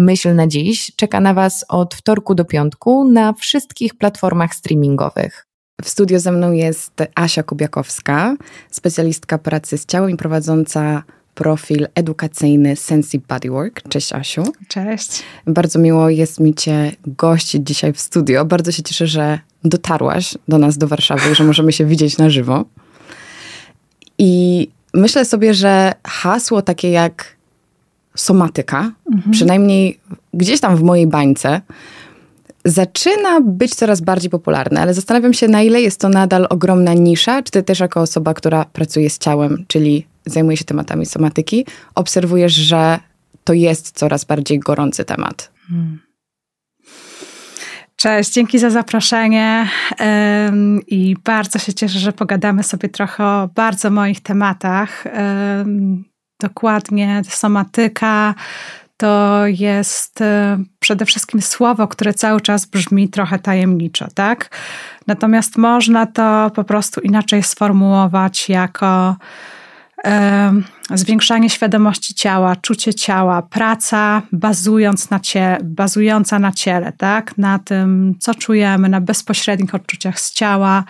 Myśl na dziś czeka na Was od wtorku do piątku na wszystkich platformach streamingowych. W studio ze mną jest Asia Kubiakowska, specjalistka pracy z ciałem i prowadząca profil edukacyjny Sensi Bodywork. Cześć Asiu. Cześć. Bardzo miło jest mi Cię gościć dzisiaj w studio. Bardzo się cieszę, że dotarłaś do nas, do Warszawy, że możemy się widzieć na żywo. I myślę sobie, że hasło takie jak somatyka, mhm. przynajmniej gdzieś tam w mojej bańce, zaczyna być coraz bardziej popularne, ale zastanawiam się, na ile jest to nadal ogromna nisza, czy ty też jako osoba, która pracuje z ciałem, czyli zajmuje się tematami somatyki, obserwujesz, że to jest coraz bardziej gorący temat. Hmm. Cześć, dzięki za zaproszenie i bardzo się cieszę, że pogadamy sobie trochę o bardzo moich tematach. Dokładnie, somatyka to jest y, przede wszystkim słowo, które cały czas brzmi trochę tajemniczo, tak? Natomiast można to po prostu inaczej sformułować jako y, zwiększanie świadomości ciała, czucie ciała, praca bazując na cie, bazująca na ciele, tak? na tym, co czujemy, na bezpośrednich odczuciach z ciała,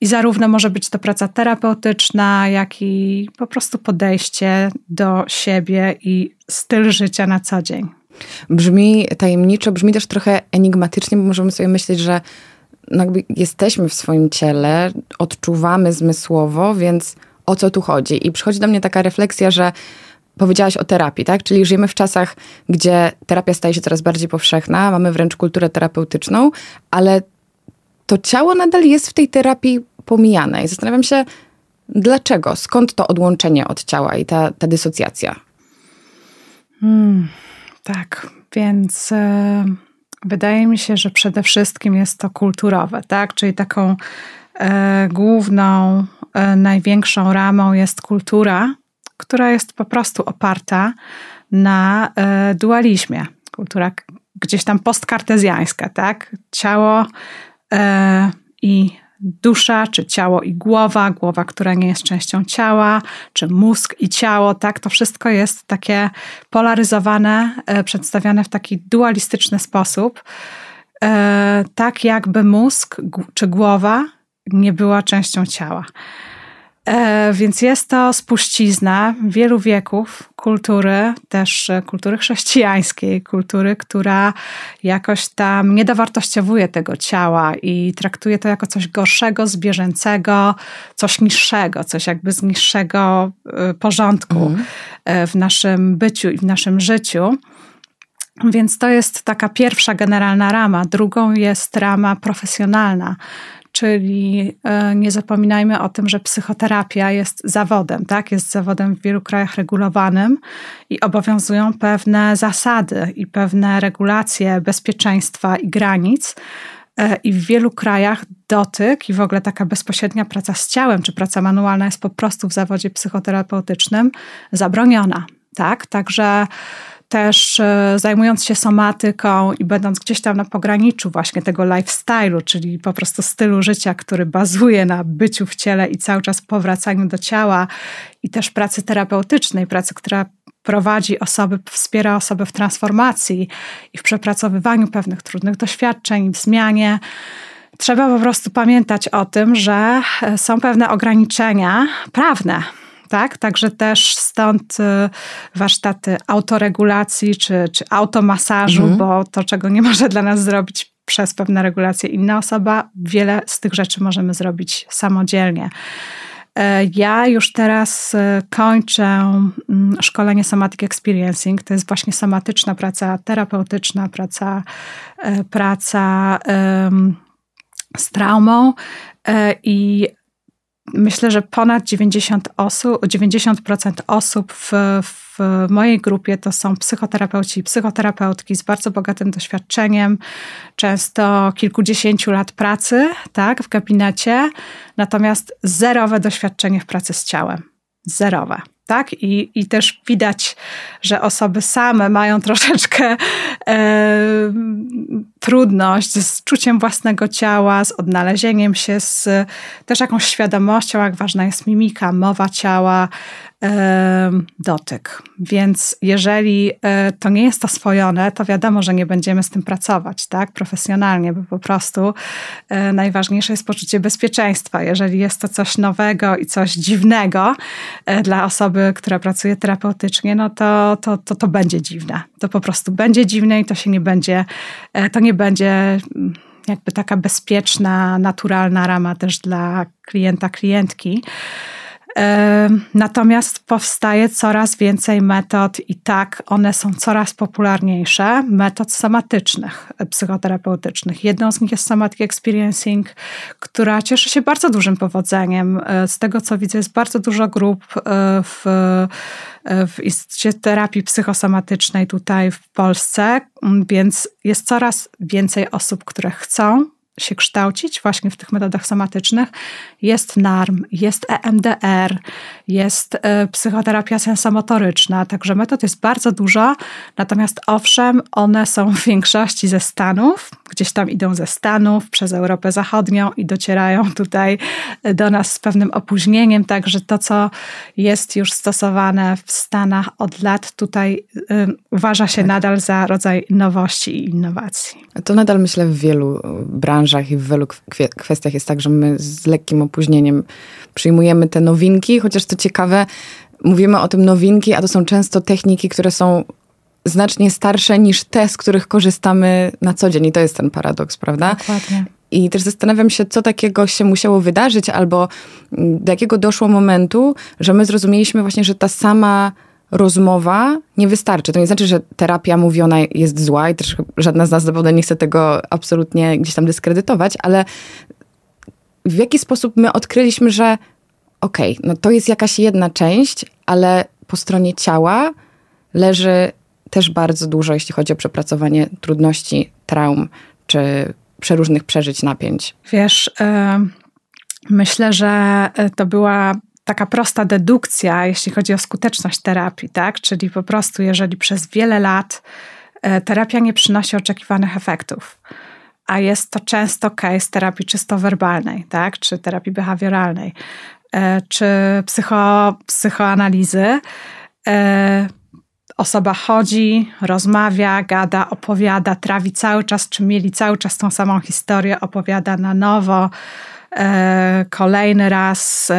i zarówno może być to praca terapeutyczna, jak i po prostu podejście do siebie i styl życia na co dzień. Brzmi tajemniczo, brzmi też trochę enigmatycznie, bo możemy sobie myśleć, że no jesteśmy w swoim ciele, odczuwamy zmysłowo, więc o co tu chodzi? I przychodzi do mnie taka refleksja, że powiedziałaś o terapii, tak? Czyli żyjemy w czasach, gdzie terapia staje się coraz bardziej powszechna, mamy wręcz kulturę terapeutyczną, ale to ciało nadal jest w tej terapii pomijane. I zastanawiam się, dlaczego, skąd to odłączenie od ciała i ta, ta dysocjacja? Hmm, tak, więc. E, wydaje mi się, że przede wszystkim jest to kulturowe, tak? Czyli taką e, główną, e, największą ramą jest kultura, która jest po prostu oparta na dualizmie. Kultura gdzieś tam postkartezjańska, tak? Ciało i dusza, czy ciało i głowa, głowa, która nie jest częścią ciała, czy mózg i ciało, tak? To wszystko jest takie polaryzowane, e, przedstawiane w taki dualistyczny sposób, e, tak jakby mózg czy głowa nie była częścią ciała. E, więc jest to spuścizna wielu wieków kultury, też e, kultury chrześcijańskiej, kultury, która jakoś tam niedowartościowuje tego ciała i traktuje to jako coś gorszego, zwierzęcego, coś niższego, coś jakby z niższego e, porządku mm. w naszym byciu i w naszym życiu. Więc to jest taka pierwsza generalna rama. Drugą jest rama profesjonalna, czyli e, nie zapominajmy o tym, że psychoterapia jest zawodem, tak? Jest zawodem w wielu krajach regulowanym i obowiązują pewne zasady i pewne regulacje bezpieczeństwa i granic. E, I w wielu krajach dotyk i w ogóle taka bezpośrednia praca z ciałem czy praca manualna jest po prostu w zawodzie psychoterapeutycznym zabroniona. Tak, także też e, zajmując się somatyką i będąc gdzieś tam na pograniczu właśnie tego lifestyle'u, czyli po prostu stylu życia, który bazuje na byciu w ciele i cały czas powracaniu do ciała i też pracy terapeutycznej, pracy, która prowadzi osoby, wspiera osoby w transformacji i w przepracowywaniu pewnych trudnych doświadczeń, w zmianie. Trzeba po prostu pamiętać o tym, że e, są pewne ograniczenia prawne, tak? Także też stąd y, warsztaty autoregulacji czy, czy automasażu, mhm. bo to, czego nie może dla nas zrobić przez pewne regulacje inna osoba, wiele z tych rzeczy możemy zrobić samodzielnie. E, ja już teraz y, kończę mm, szkolenie Somatic Experiencing. To jest właśnie somatyczna praca terapeutyczna, praca, e, praca z traumą. E, I myślę, że ponad 90 osób, 90% osób w, w mojej grupie to są psychoterapeuci i psychoterapeutki z bardzo bogatym doświadczeniem, często kilkudziesięciu lat pracy tak, w gabinecie, natomiast zerowe doświadczenie w pracy z ciałem. Zerowe tak? I, I też widać, że osoby same mają troszeczkę e, trudność z czuciem własnego ciała, z odnalezieniem się, z też jakąś świadomością, jak ważna jest mimika, mowa ciała, dotyk. Więc jeżeli e, to nie jest oswojone, to wiadomo, że nie będziemy z tym pracować, tak, profesjonalnie, bo po prostu e, najważniejsze jest poczucie bezpieczeństwa. Jeżeli jest to coś nowego i coś dziwnego e, dla osoby, która pracuje terapeutycznie, no to, to, to, to będzie dziwne. To po prostu będzie dziwne i to się nie będzie, to nie będzie jakby taka bezpieczna, naturalna rama też dla klienta, klientki. Natomiast powstaje coraz więcej metod i tak one są coraz popularniejsze, metod somatycznych, e, psychoterapeutycznych. Jedną z nich jest somatic experiencing, która cieszy się bardzo dużym powodzeniem. E, z tego co widzę jest bardzo dużo grup e, w, w Instytucie Terapii Psychosomatycznej tutaj w Polsce, więc jest coraz więcej osób, które chcą się kształcić właśnie w tych metodach somatycznych. Jest NARM, jest EMDR, jest y, psychoterapia sensomotoryczna, także metod jest bardzo dużo, natomiast owszem, one są w większości ze Stanów, gdzieś tam idą ze Stanów przez Europę Zachodnią i docierają tutaj y, do nas z pewnym opóźnieniem, także to, co jest już stosowane w Stanach od lat, tutaj y, uważa się tak. nadal za rodzaj nowości i innowacji. To nadal myślę w wielu y, branżach branżach i w wielu kwestiach jest tak, że my z lekkim opóźnieniem przyjmujemy te nowinki, chociaż to ciekawe, mówimy o tym nowinki, a to są często techniki, które są znacznie starsze niż te, z których korzystamy na co dzień. I to jest ten paradoks, prawda? Dokładnie. I też zastanawiam się, co takiego się musiało wydarzyć, albo do jakiego doszło momentu, że my zrozumieliśmy właśnie, że ta sama rozmowa nie wystarczy. To nie znaczy, że terapia mówiona jest zła i też żadna z nas zapewne nie chce tego absolutnie gdzieś tam dyskredytować, ale w jaki sposób my odkryliśmy, że okej, okay, no to jest jakaś jedna część, ale po stronie ciała leży też bardzo dużo, jeśli chodzi o przepracowanie trudności, traum czy przeróżnych przeżyć, napięć. Wiesz, myślę, że to była taka prosta dedukcja, jeśli chodzi o skuteczność terapii, tak? Czyli po prostu, jeżeli przez wiele lat e, terapia nie przynosi oczekiwanych efektów, a jest to często case terapii czysto werbalnej, tak? Czy terapii behawioralnej, e, czy psycho, psychoanalizy, e, osoba chodzi, rozmawia, gada, opowiada, trawi cały czas, czy mieli cały czas tą samą historię, opowiada na nowo, kolejny raz,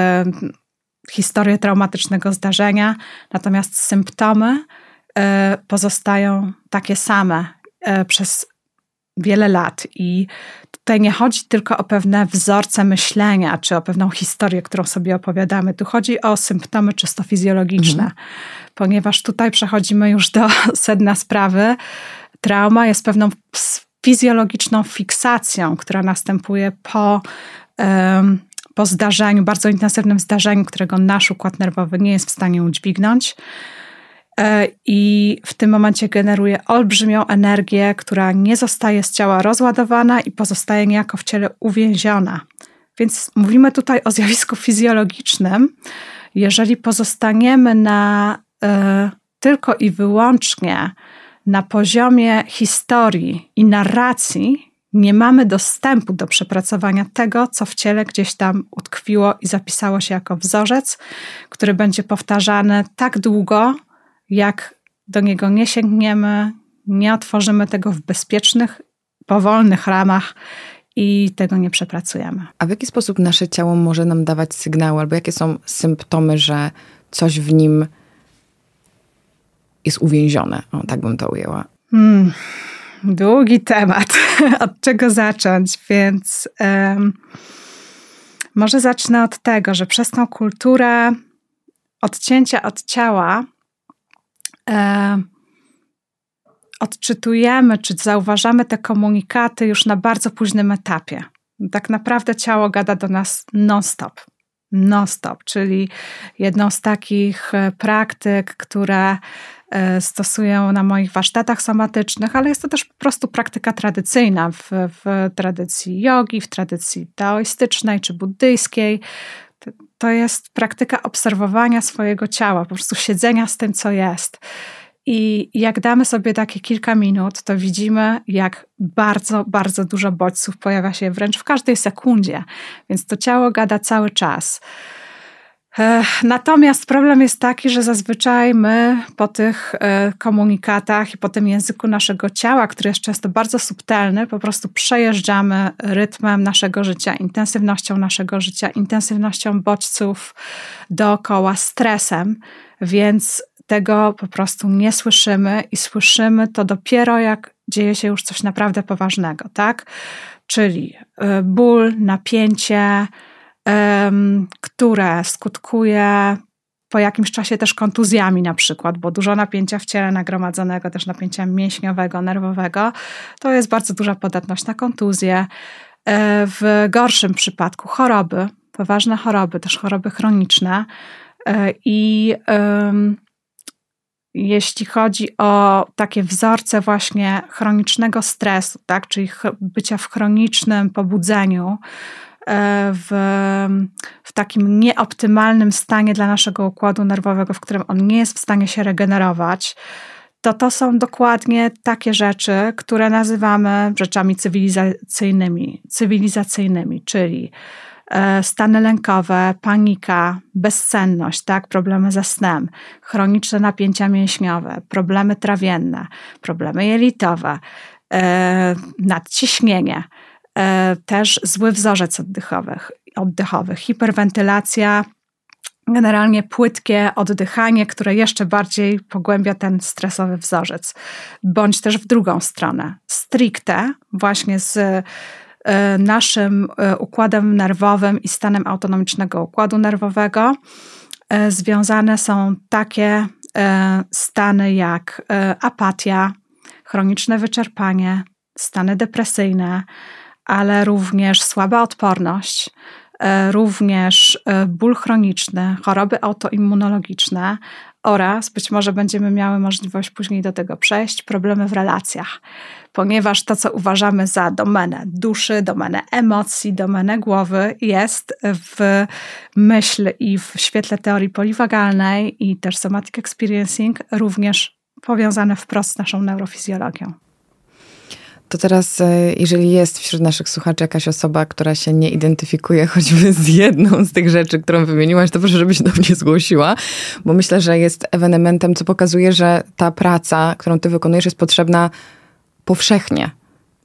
historię traumatycznego zdarzenia, natomiast symptomy e, pozostają takie same e, przez wiele lat. I tutaj nie chodzi tylko o pewne wzorce myślenia, czy o pewną historię, którą sobie opowiadamy. Tu chodzi o symptomy czysto fizjologiczne, mhm. ponieważ tutaj przechodzimy już do sedna sprawy. Trauma jest pewną fizjologiczną fiksacją, która następuje po. Um, po zdarzeniu, bardzo intensywnym zdarzeniu, którego nasz układ nerwowy nie jest w stanie udźwignąć. E, I w tym momencie generuje olbrzymią energię, która nie zostaje z ciała rozładowana i pozostaje niejako w ciele uwięziona. Więc mówimy tutaj o zjawisku fizjologicznym. Jeżeli pozostaniemy na y, tylko i wyłącznie na poziomie historii i narracji, nie mamy dostępu do przepracowania tego, co w ciele gdzieś tam utkwiło i zapisało się jako wzorzec, który będzie powtarzany tak długo, jak do niego nie sięgniemy, nie otworzymy tego w bezpiecznych, powolnych ramach i tego nie przepracujemy. A w jaki sposób nasze ciało może nam dawać sygnały, albo jakie są symptomy, że coś w nim jest uwięzione? O, tak bym to ujęła. Hmm długi temat, od czego zacząć, więc um, może zacznę od tego, że przez tą kulturę odcięcia od ciała um, odczytujemy czy zauważamy te komunikaty już na bardzo późnym etapie. Tak naprawdę ciało gada do nas non-stop. Non-stop, czyli jedną z takich e, praktyk, które E, stosuję na moich warsztatach somatycznych, ale jest to też po prostu praktyka tradycyjna w, w tradycji jogi, w tradycji taoistycznej czy buddyjskiej. To jest praktyka obserwowania swojego ciała, po prostu siedzenia z tym, co jest. I jak damy sobie takie kilka minut, to widzimy, jak bardzo, bardzo dużo bodźców pojawia się wręcz w każdej sekundzie, więc to ciało gada cały czas. Natomiast problem jest taki, że zazwyczaj my po tych e, komunikatach i po tym języku naszego ciała, który jest często bardzo subtelny, po prostu przejeżdżamy rytmem naszego życia, intensywnością naszego życia, intensywnością bodźców dookoła, stresem, więc tego po prostu nie słyszymy i słyszymy to dopiero jak dzieje się już coś naprawdę poważnego, tak? Czyli e, ból, napięcie, które skutkuje po jakimś czasie też kontuzjami na przykład, bo dużo napięcia w ciele nagromadzonego, też napięcia mięśniowego, nerwowego, to jest bardzo duża podatność na kontuzję. E, w gorszym przypadku choroby, poważne choroby, też choroby chroniczne e, i jeśli chodzi o takie wzorce właśnie chronicznego stresu, tak, czyli bycia w chronicznym pobudzeniu, E, w, w takim nieoptymalnym stanie dla naszego układu nerwowego, w którym on nie jest w stanie się regenerować, to to są dokładnie takie rzeczy, które nazywamy rzeczami cywilizacyjnymi, cywilizacyjnymi czyli e, stany lękowe, panika, bezsenność, tak, problemy ze snem, chroniczne napięcia mięśniowe, problemy trawienne, problemy jelitowe, e, nadciśnienie. E, też zły wzorzec oddechowych, oddechowy, hiperwentylacja, generalnie płytkie oddychanie, które jeszcze bardziej pogłębia ten stresowy wzorzec. Bądź też w drugą stronę, stricte właśnie z e, naszym e, układem nerwowym i stanem autonomicznego układu nerwowego związane są takie stany jak apatia, chroniczne wyczerpanie, stany depresyjne, ale również słaba odporność, e, również e, ból chroniczny, choroby autoimmunologiczne oraz być może będziemy miały możliwość później do tego przejść, problemy w relacjach, ponieważ to, co uważamy za domenę duszy, domenę emocji, domenę głowy, jest w myśl i w świetle teorii poliwagalnej i też somatic experiencing również powiązane wprost z naszą neurofizjologią. To teraz, e, jeżeli jest wśród naszych słuchaczy jakaś osoba, która się nie identyfikuje choćby z jedną z tych rzeczy, którą wymieniłaś, to proszę, żeby się do mnie zgłosiła, bo myślę, że jest ewenementem, co pokazuje, że ta praca, którą ty wykonujesz, jest potrzebna powszechnie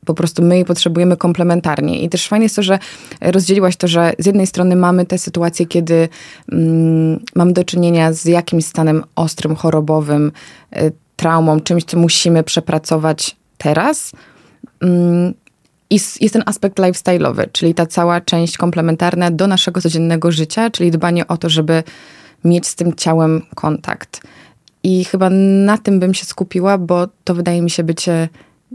po prostu my jej potrzebujemy komplementarnie. I też fajnie jest to, że rozdzieliłaś to, że z jednej strony mamy te sytuacje, kiedy mm, mamy do czynienia z jakimś stanem ostrym, chorobowym, y, traumą, czymś, co musimy przepracować teraz – Mm, I jest ten aspekt lifestyle'owy, czyli ta cała część komplementarna do naszego codziennego życia, czyli dbanie o to, żeby mieć z tym ciałem kontakt. I chyba na tym bym się skupiła, bo to wydaje mi się być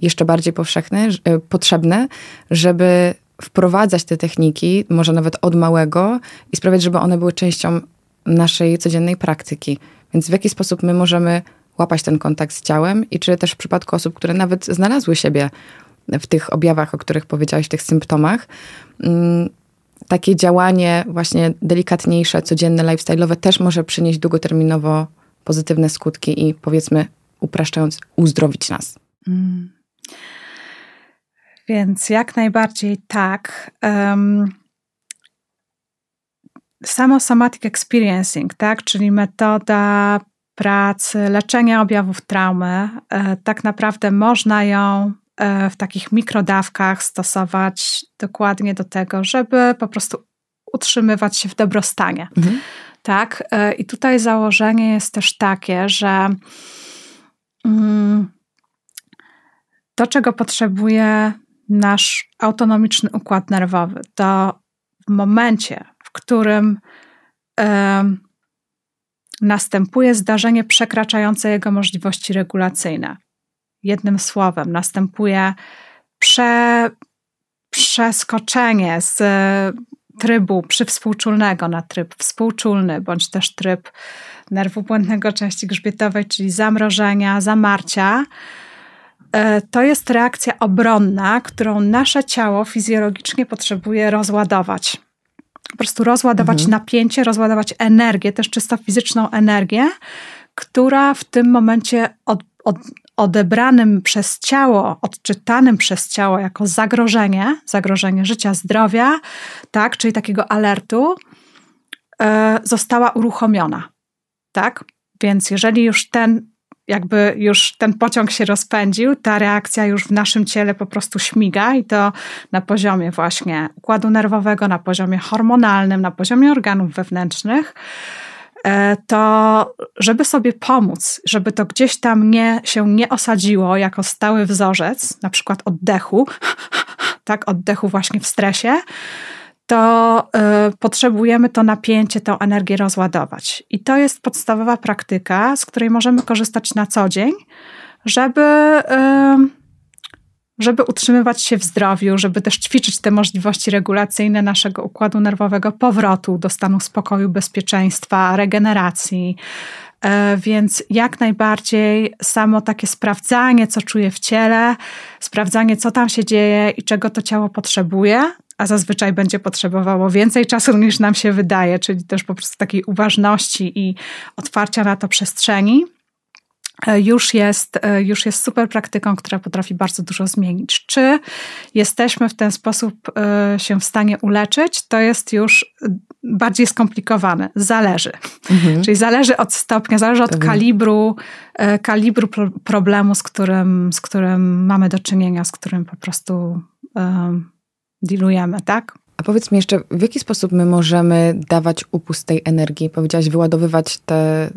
jeszcze bardziej powszechne, e, potrzebne, żeby wprowadzać te techniki, może nawet od małego, i sprawiać, żeby one były częścią naszej codziennej praktyki. Więc w jaki sposób my możemy łapać ten kontakt z ciałem i czy też w przypadku osób, które nawet znalazły siebie w tych objawach, o których powiedziałaś, w tych symptomach, mm, takie działanie właśnie delikatniejsze, codzienne, lifestyle'owe też może przynieść długoterminowo pozytywne skutki i powiedzmy, upraszczając, uzdrowić nas. Mm. Więc jak najbardziej tak. Um, samo somatic experiencing, tak, czyli metoda pracy, leczenia objawów traumy, e, tak naprawdę można ją e, w takich mikrodawkach stosować dokładnie do tego, żeby po prostu utrzymywać się w dobrostanie. Mhm. Tak? E, I tutaj założenie jest też takie, że mm, to, czego potrzebuje nasz autonomiczny układ nerwowy, to w momencie, w którym następuje zdarzenie przekraczające jego możliwości regulacyjne. Jednym słowem, następuje prze, przeskoczenie z e, trybu przywspółczulnego na tryb współczulny, bądź też tryb nerwu błędnego części grzbietowej, czyli zamrożenia, zamarcia. E, to jest reakcja obronna, którą nasze ciało fizjologicznie potrzebuje rozładować po prostu rozładować mhm. napięcie, rozładować energię, też czysto fizyczną energię, która w tym momencie od, od, odebranym przez ciało, odczytanym przez ciało jako zagrożenie, zagrożenie życia, zdrowia, tak, czyli takiego alertu, e, została uruchomiona. Tak? Więc jeżeli już ten jakby już ten pociąg się rozpędził, ta reakcja już w naszym ciele po prostu śmiga i to na poziomie właśnie układu nerwowego, na poziomie hormonalnym, na poziomie organów wewnętrznych e, to żeby sobie pomóc, żeby to gdzieś tam nie, się nie osadziło jako stały wzorzec, na przykład oddechu, tak, oddechu właśnie w stresie, to y, potrzebujemy to napięcie, tą energię rozładować. I to jest podstawowa praktyka, z której możemy korzystać na co dzień, żeby, y, żeby utrzymywać się w zdrowiu, żeby też ćwiczyć te możliwości regulacyjne naszego układu nerwowego, powrotu do stanu spokoju, bezpieczeństwa, regeneracji. Y, więc jak najbardziej samo takie sprawdzanie, co czuję w ciele, sprawdzanie, co tam się dzieje i czego to ciało potrzebuje, a zazwyczaj będzie potrzebowało więcej czasu niż nam się wydaje, czyli też po prostu takiej uważności i otwarcia na to przestrzeni e, już jest, e, już jest super praktyką, która potrafi bardzo dużo zmienić. Czy jesteśmy w ten sposób e, się w stanie uleczyć, to jest już bardziej skomplikowane. Zależy. Mhm. Czyli zależy od stopnia, zależy od kalibru, kalibru problemu, z którym, z którym mamy do czynienia, z którym po prostu um, dealujemy, tak? A powiedz mi jeszcze, w jaki sposób my możemy dawać upust tej energii? Powiedziałaś, wyładowywać te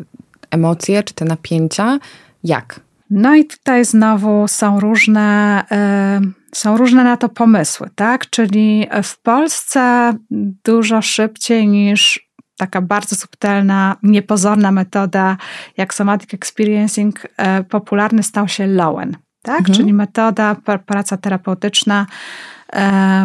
emocje czy te napięcia. Jak? No i tutaj znowu są różne, y, są różne na to pomysły, tak? Czyli w Polsce dużo szybciej niż taka bardzo subtelna, niepozorna metoda jak somatic experiencing e, popularny stał się Lowen, tak? Mhm. Czyli metoda, praca terapeutyczna,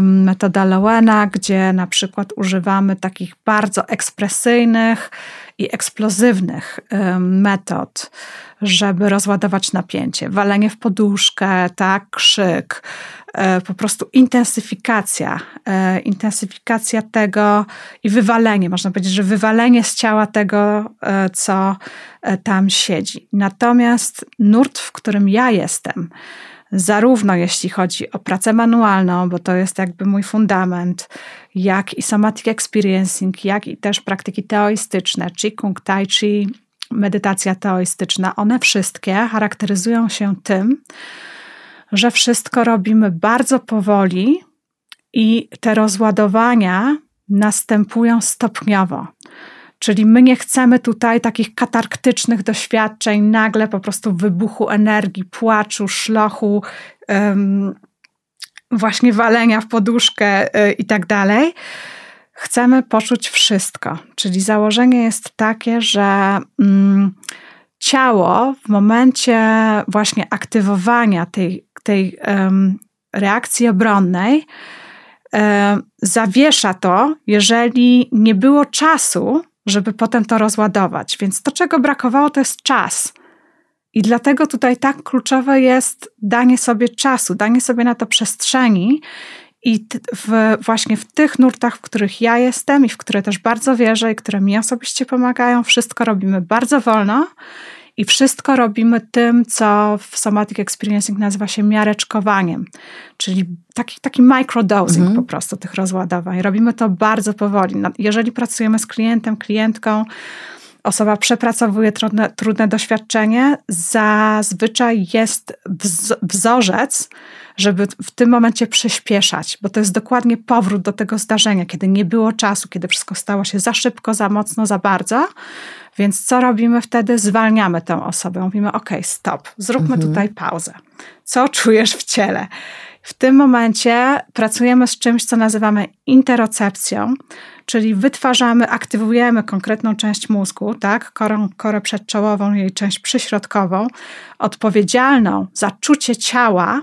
metoda Lowena, gdzie na przykład używamy takich bardzo ekspresyjnych i eksplozywnych metod, żeby rozładować napięcie. Walenie w poduszkę, tak, krzyk, e, po prostu intensyfikacja, e, intensyfikacja tego i wywalenie, można powiedzieć, że wywalenie z ciała tego, e, co tam siedzi. Natomiast nurt, w którym ja jestem, zarówno jeśli chodzi o pracę manualną, bo to jest jakby mój fundament, jak i somatic experiencing, jak i też praktyki czy kung tai chi, medytacja teoistyczna, one wszystkie charakteryzują się tym, że wszystko robimy bardzo powoli i te rozładowania następują stopniowo. Czyli my nie chcemy tutaj takich katarktycznych doświadczeń, nagle po prostu wybuchu energii, płaczu, szlochu, um, właśnie walenia w poduszkę yy, i tak dalej. Chcemy poczuć wszystko. Czyli założenie jest takie, że mm, ciało w momencie właśnie aktywowania tej, tej um, reakcji obronnej, zawiesza to, jeżeli nie było czasu żeby potem to rozładować. Więc to, czego brakowało, to jest czas. I dlatego tutaj tak kluczowe jest danie sobie czasu, danie sobie na to przestrzeni. I w, właśnie w tych nurtach, w których ja jestem i w które też bardzo wierzę i które mi osobiście pomagają, wszystko robimy bardzo wolno i wszystko robimy tym, co w somatic experiencing nazywa się miareczkowaniem, czyli taki, taki microdosing mhm. po prostu tych rozładowań. Robimy to bardzo powoli. Jeżeli pracujemy z klientem, klientką, osoba przepracowuje trudne, trudne doświadczenie, zazwyczaj jest wz wzorzec, żeby w tym momencie przyspieszać, bo to jest dokładnie powrót do tego zdarzenia, kiedy nie było czasu, kiedy wszystko stało się za szybko, za mocno, za bardzo. Więc co robimy wtedy? Zwalniamy tę osobę. Mówimy: OK, stop, zróbmy mhm. tutaj pauzę. Co czujesz w ciele? W tym momencie pracujemy z czymś, co nazywamy interocepcją czyli wytwarzamy, aktywujemy konkretną część mózgu, tak, korę, korę przedczołową, jej część przyśrodkową, odpowiedzialną za czucie ciała,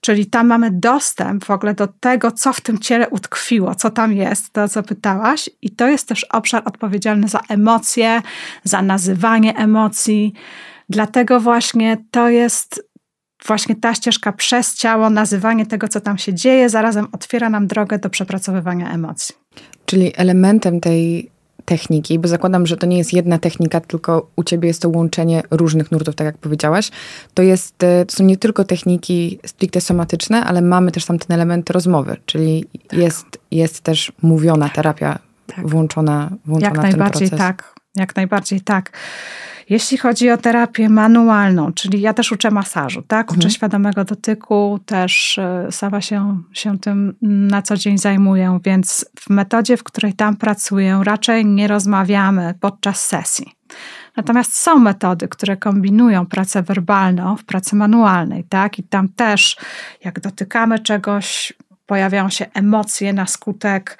Czyli tam mamy dostęp w ogóle do tego, co w tym ciele utkwiło, co tam jest, to co pytałaś. I to jest też obszar odpowiedzialny za emocje, za nazywanie emocji. Dlatego właśnie to jest właśnie ta ścieżka przez ciało, nazywanie tego, co tam się dzieje, zarazem otwiera nam drogę do przepracowywania emocji. Czyli elementem tej techniki, bo zakładam, że to nie jest jedna technika, tylko u ciebie jest to łączenie różnych nurtów, tak jak powiedziałaś. To, jest, e, to są nie tylko techniki stricte somatyczne, ale mamy też tam ten element rozmowy, czyli tak. jest, jest też mówiona terapia tak. włączona, włączona Jak w ten najbardziej tak, jak najbardziej tak. Jeśli chodzi o terapię manualną, czyli ja też uczę masażu, tak? Uczę mhm. świadomego dotyku, też e, sama się, się tym na co dzień zajmuję, więc w metodzie, w której tam pracuję, raczej nie rozmawiamy podczas sesji. Natomiast są metody, które kombinują pracę werbalną w pracy manualnej, tak? I tam też, jak dotykamy czegoś, pojawiają się emocje na skutek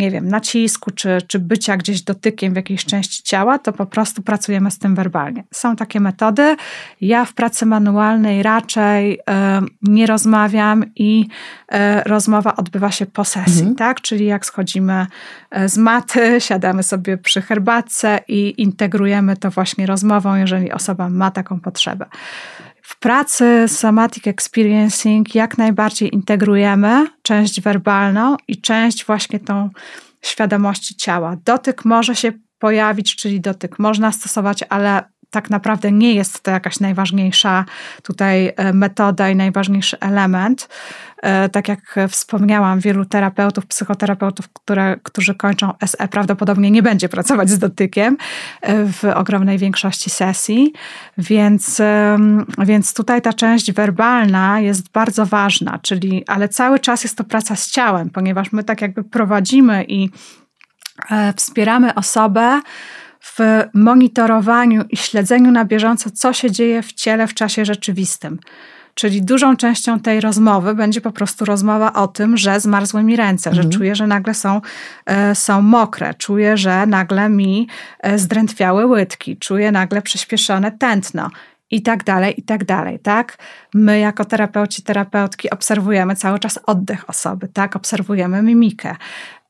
nie wiem, nacisku czy, czy bycia gdzieś dotykiem w jakiejś części ciała, to po prostu pracujemy z tym werbalnie. Są takie metody. Ja w pracy manualnej raczej y, nie rozmawiam i y, rozmowa odbywa się po sesji, mhm. tak? Czyli jak schodzimy e, z maty, siadamy sobie przy herbatce i integrujemy to właśnie rozmową, jeżeli osoba ma taką potrzebę. W pracy Somatic Experiencing jak najbardziej integrujemy część werbalną i część właśnie tą świadomości ciała. Dotyk może się pojawić, czyli dotyk można stosować, ale tak naprawdę nie jest to jakaś najważniejsza tutaj e, metoda i najważniejszy element. E, tak jak wspomniałam, wielu terapeutów, psychoterapeutów, które, którzy kończą SE, prawdopodobnie nie będzie pracować z dotykiem e, w ogromnej większości sesji, więc, więc tutaj ta część werbalna jest bardzo ważna, czyli, ale cały czas jest to praca z ciałem, ponieważ my tak jakby prowadzimy i wspieramy osobę, w monitorowaniu i śledzeniu na bieżąco, co się dzieje w ciele w czasie rzeczywistym. Czyli dużą częścią tej rozmowy będzie po prostu rozmowa o tym, że zmarzły mi ręce, mhm. że czuję, że nagle są, e, są mokre, czuję, że nagle mi e, zdrętwiały łydki, czuję nagle przyspieszone tętno i tak dalej, i tak dalej, tak? My jako terapeuci, terapeutki obserwujemy cały czas oddech osoby, tak? Obserwujemy mimikę,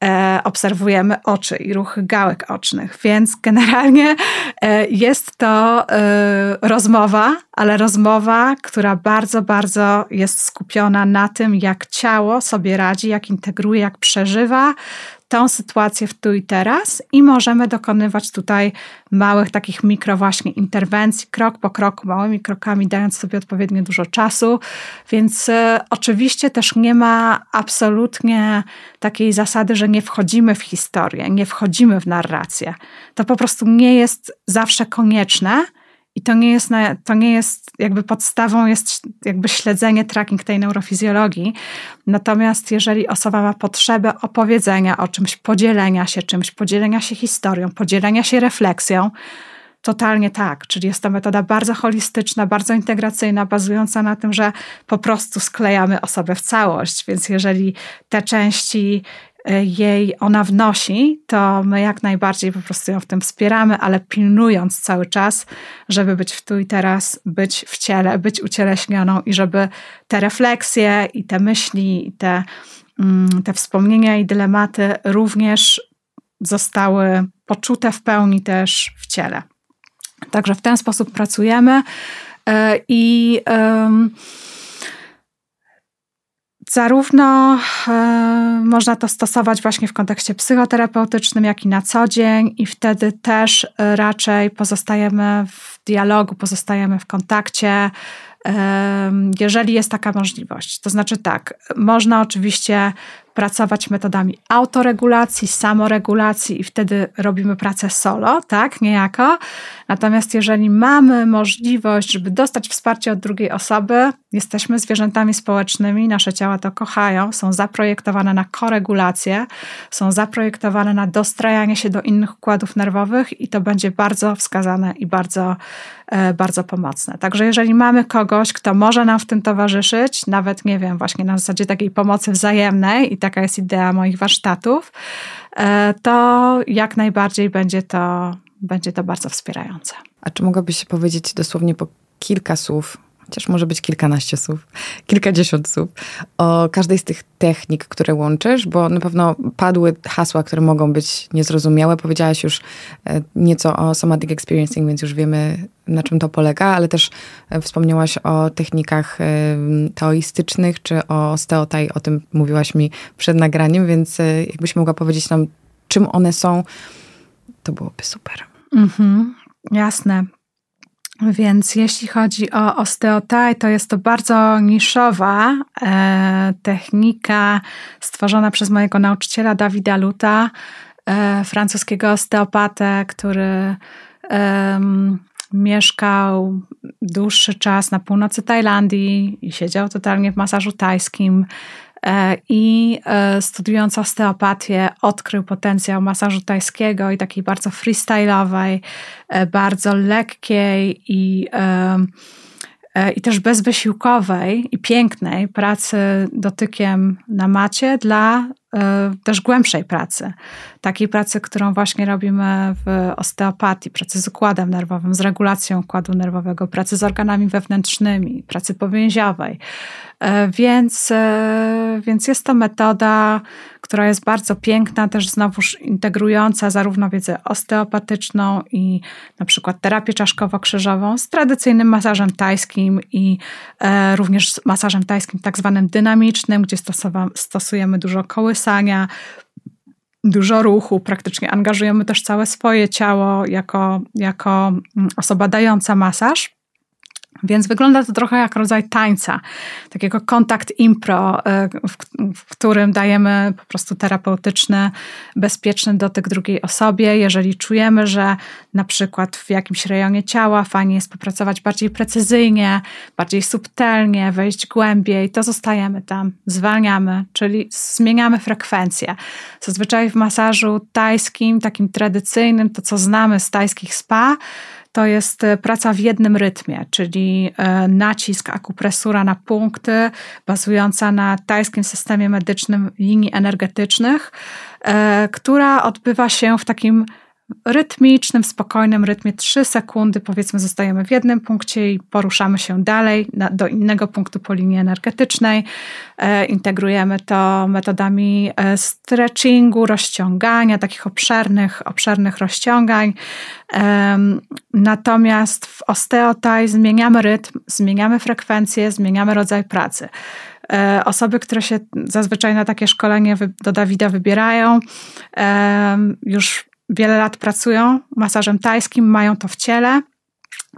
E, obserwujemy oczy i ruch gałek ocznych, więc generalnie e, jest to e, rozmowa, ale rozmowa, która bardzo, bardzo jest skupiona na tym, jak ciało sobie radzi, jak integruje, jak przeżywa tą sytuację w tu i teraz i możemy dokonywać tutaj małych takich mikro właśnie interwencji, krok po kroku, małymi krokami, dając sobie odpowiednio dużo czasu. Więc y, oczywiście też nie ma absolutnie takiej zasady, że nie wchodzimy w historię, nie wchodzimy w narrację. To po prostu nie jest zawsze konieczne, i to nie jest, na, to nie jest jakby podstawą, jest jakby śledzenie, tracking tej neurofizjologii. Natomiast jeżeli osoba ma potrzebę opowiedzenia o czymś, podzielenia się czymś, podzielenia się historią, podzielenia się refleksją, Totalnie tak, czyli jest to metoda bardzo holistyczna, bardzo integracyjna, bazująca na tym, że po prostu sklejamy osobę w całość. Więc jeżeli te części E, jej ona wnosi, to my jak najbardziej po prostu ją w tym wspieramy, ale pilnując cały czas, żeby być w tu i teraz, być w ciele, być ucieleśnioną i żeby te refleksje i te myśli, i te, mm, te wspomnienia i dylematy również zostały poczute w pełni też w ciele. Także w ten sposób pracujemy e, i. Yy, yy, Zarówno y, można to stosować właśnie w kontekście psychoterapeutycznym, jak i na co dzień, i wtedy też e, raczej pozostajemy w dialogu, pozostajemy w kontakcie, y, jeżeli jest taka możliwość. To znaczy, tak, można oczywiście pracować metodami autoregulacji, samoregulacji i wtedy robimy pracę solo, tak, niejako. Natomiast jeżeli mamy możliwość, żeby dostać wsparcie od drugiej osoby, jesteśmy zwierzętami społecznymi, nasze ciała to kochają, są zaprojektowane na koregulację, są zaprojektowane na dostrajanie się do innych układów nerwowych i to będzie bardzo wskazane i bardzo E, bardzo pomocne. Także jeżeli mamy kogoś, kto może nam w tym towarzyszyć, nawet nie wiem, właśnie na zasadzie takiej pomocy wzajemnej, i taka jest idea moich warsztatów, e, to jak najbardziej będzie to, będzie to bardzo wspierające. A czy mogłabyś powiedzieć dosłownie po kilka słów chociaż może być kilkanaście słów, kilkadziesiąt słów, o każdej z tych technik, które łączysz, bo na pewno padły hasła, które mogą być niezrozumiałe. Powiedziałaś już e, nieco o somatic experiencing, więc już wiemy, na czym to polega, ale też e, wspomniałaś o technikach e, taoistycznych czy o steotaj, o tym mówiłaś mi przed nagraniem, więc e, jakbyś mogła powiedzieć nam, czym one są, to byłoby super. Mhm, jasne. Więc jeśli chodzi o osteotaj, to jest to bardzo niszowa e, technika stworzona przez mojego nauczyciela Dawida Luta, e, francuskiego osteopatę, który mieszkał dłuższy czas na północy Tajlandii i siedział totalnie w masażu tajskim. E, I e, studiując osteopatię, odkrył potencjał masażu tajskiego i takiej bardzo freestyle'owej, e, bardzo lekkiej i, i też bezwysiłkowej i pięknej pracy dotykiem na macie dla E, też głębszej pracy. Takiej pracy, którą właśnie robimy w osteopatii, pracy z układem nerwowym, z regulacją układu nerwowego, pracy z organami wewnętrznymi, pracy powięziowej. E, więc, e, więc jest to metoda, która jest bardzo piękna, też znowuż integrująca zarówno wiedzę osteopatyczną i na przykład terapię czaszkowo-krzyżową z tradycyjnym masażem tajskim i również masażem tajskim tak zwanym dynamicznym, gdzie stosujemy dużo kołysek, dużo ruchu, praktycznie angażujemy też całe swoje ciało jako, jako mm, osoba dająca masaż. Więc wygląda to trochę jak rodzaj tańca, takiego kontakt impro, e, w, którym dajemy po prostu terapeutyczny, bezpieczny dotyk drugiej osobie. Jeżeli czujemy, że na przykład w jakimś rejonie ciała fajnie jest popracować bardziej precyzyjnie, bardziej subtelnie, wejść głębiej, to zostajemy tam, zwalniamy, czyli zmieniamy frekwencję. Zazwyczaj w masażu tajskim, takim tradycyjnym, to co znamy z tajskich spa, to jest e, praca w jednym rytmie, czyli e, nacisk, akupresura na punkty, bazująca na tajskim systemie medycznym linii energetycznych, e, która odbywa się w takim rytmicznym, spokojnym rytmie 3 sekundy, powiedzmy, zostajemy w jednym punkcie i poruszamy się dalej na, do innego punktu po linii energetycznej. E, integrujemy to metodami e, stretchingu, rozciągania, takich obszernych, obszernych rozciągań. E, natomiast w osteotaj zmieniamy rytm, zmieniamy frekwencję, zmieniamy rodzaj pracy e, osoby, które się zazwyczaj na takie szkolenie do Dawida wybierają, już wiele lat pracują masażem tajskim, mają to w ciele.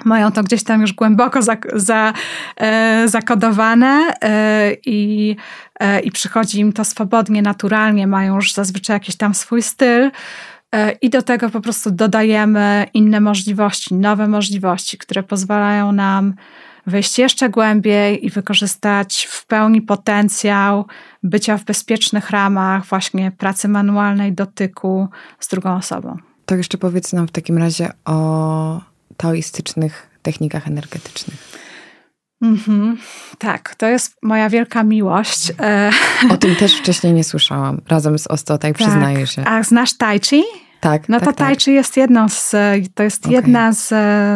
Mają to gdzieś tam już głęboko za, za, e, zakodowane e, i, e, i przychodzi im to swobodnie, naturalnie. Mają już zazwyczaj jakiś tam swój styl. E, I do tego po prostu dodajemy inne możliwości, nowe możliwości, które pozwalają nam wejść jeszcze głębiej i wykorzystać w pełni potencjał bycia w bezpiecznych ramach właśnie pracy manualnej, dotyku z drugą osobą. To jeszcze powiedz nam w takim razie o taoistycznych technikach energetycznych. Mm -hmm. Tak, to jest moja wielka miłość. E, o tym też wcześniej nie słyszałam, razem z Ostotaj, tak. przyznaję się. A znasz Tai Chi? Tak. No tak, to tak, tai jest jedną z, to jest okay. jedna z,